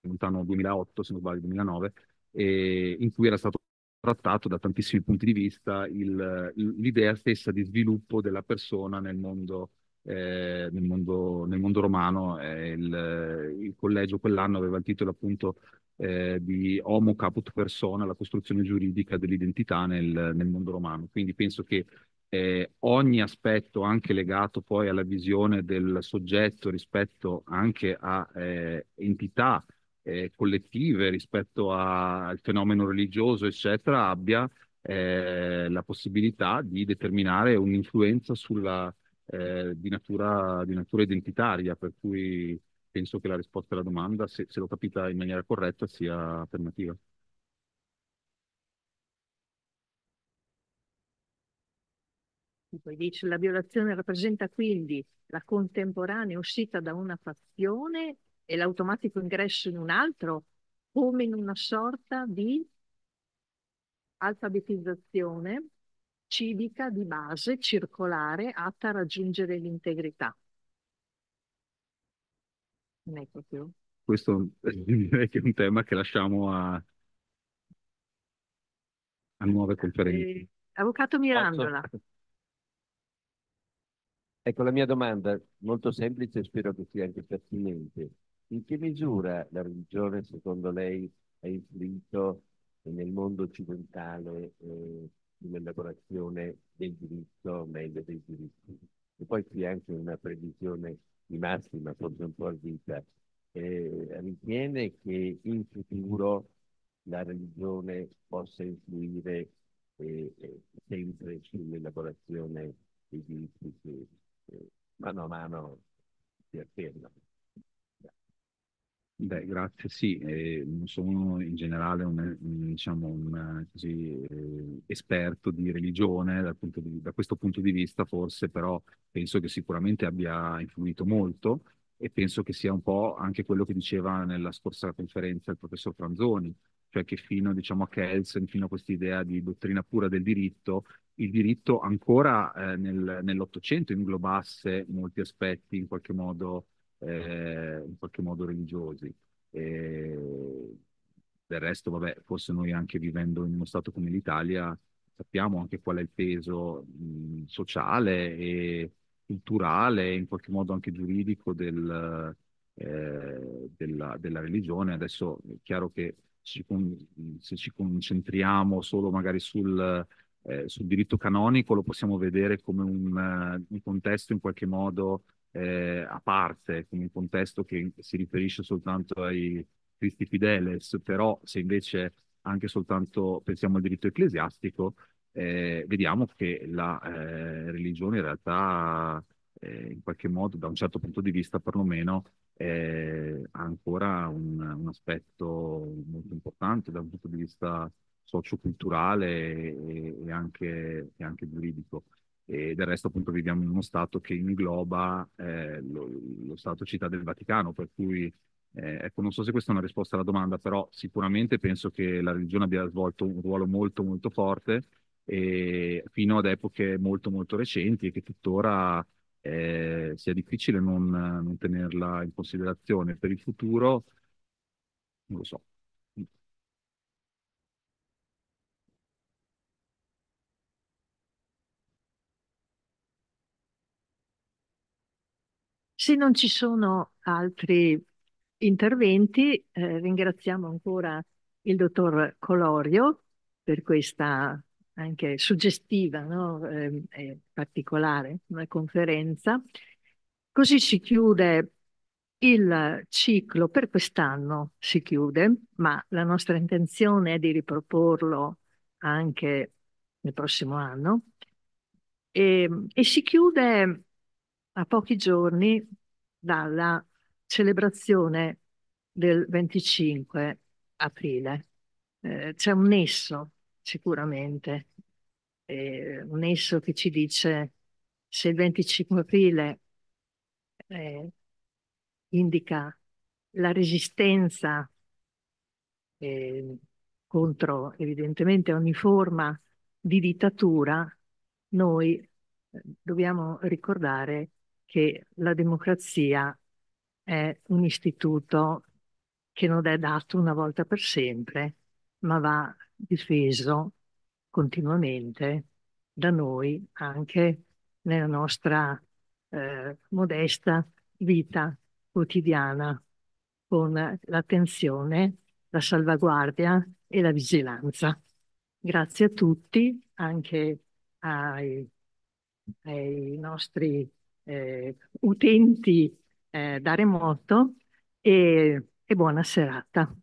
lontano 2008, se non sbaglio 2009, e- in cui era stato trattato da tantissimi punti di vista il, l'idea stessa di sviluppo della persona nel mondo, eh, nel mondo, nel mondo romano. Eh, il, il, collegio quell'anno aveva il titolo appunto eh, di Homo caput persona, la costruzione giuridica dell'identità nel, nel mondo romano. Quindi penso che eh, ogni aspetto, anche legato poi alla visione del soggetto rispetto anche a eh, entità, eh, collettive rispetto al fenomeno religioso, eccetera, abbia eh, la possibilità di determinare un'influenza sulla, eh, di, natura, di, natura, identitaria, per cui penso che la risposta alla domanda, se, se l'ho capita in maniera corretta, sia affermativa. Poi dice la violazione rappresenta quindi la contemporanea uscita da una fazione e l'automatico ingresso in un altro, come in una sorta di alfabetizzazione civica di base circolare atta a raggiungere l'integrità. Non è proprio. Questo eh, è un tema che lasciamo a, a nuove eh, conferenze. Eh, Avvocato Mirandola. Posso? Ecco la mia domanda, molto semplice, spero che sia anche pertinente. In che misura la religione, secondo lei, ha influito nel mondo occidentale eh, nell'elaborazione del diritto, meglio dei diritti? E poi qui anche una previsione di massima, forse un po' ardita. Eh, ritiene che in futuro la religione possa influire eh, eh, sempre sull'elaborazione dei diritti che eh, mano a mano si affermano? Beh, grazie. Sì, eh, non sono in generale un, diciamo, un, così, eh, esperto di religione dal punto di- da questo punto di vista, forse, però penso che sicuramente abbia influito molto e penso che sia un po' anche quello che diceva nella scorsa conferenza il professor Franzoni, cioè che fino, diciamo, a Kelsen, fino a questa idea di dottrina pura del diritto, il diritto ancora eh, nel- nell'Ottocento inglobasse molti aspetti in qualche modo eh, in qualche modo religiosi. E del resto, vabbè, forse noi anche vivendo in uno Stato come l'Italia sappiamo anche qual è il peso mh, sociale e culturale, in qualche modo anche giuridico del, eh, della, della, religione. Adesso è chiaro che ci, se ci concentriamo solo magari sul, eh, sul diritto canonico lo possiamo vedere come un, eh, un contesto in qualche modo eh, a parte, con un contesto che si riferisce soltanto ai Cristi Fideles, però se invece anche soltanto pensiamo al diritto ecclesiastico, eh, vediamo che la eh, religione in realtà eh, in qualche modo, da un certo punto di vista perlomeno, ha ancora un, un aspetto molto importante da un punto di vista socioculturale e, e, anche, e anche giuridico e del resto appunto viviamo in uno Stato che ingloba eh, lo, lo, Stato città del Vaticano, per cui eh, ecco, non so se questa è una risposta alla domanda, però sicuramente penso che la religione abbia svolto un ruolo molto molto forte e, fino ad epoche molto molto recenti e che tuttora eh, sia difficile non, non tenerla in considerazione. Per il futuro non lo so. Se non ci sono altri interventi, eh, ringraziamo ancora il dottor Colorio per questa anche suggestiva no? eh, eh, particolare una conferenza. Così si chiude il ciclo, per quest'anno si chiude, ma la nostra intenzione è di riproporlo anche nel prossimo anno. E, ehm, e si chiude a pochi giorni dalla celebrazione del 25 aprile. Eh, c'è un nesso, sicuramente, eh, un nesso che ci dice se il 25 aprile eh, indica la resistenza ehm, contro evidentemente ogni forma di dittatura, noi eh, dobbiamo ricordare che la democrazia è un istituto che non è dato una volta per sempre, ma va difeso continuamente da noi anche nella nostra eh, modesta vita quotidiana con l'attenzione, la salvaguardia e la vigilanza. Grazie a tutti, anche ai, ai nostri eh, utenti eh, da remoto e, e buona serata.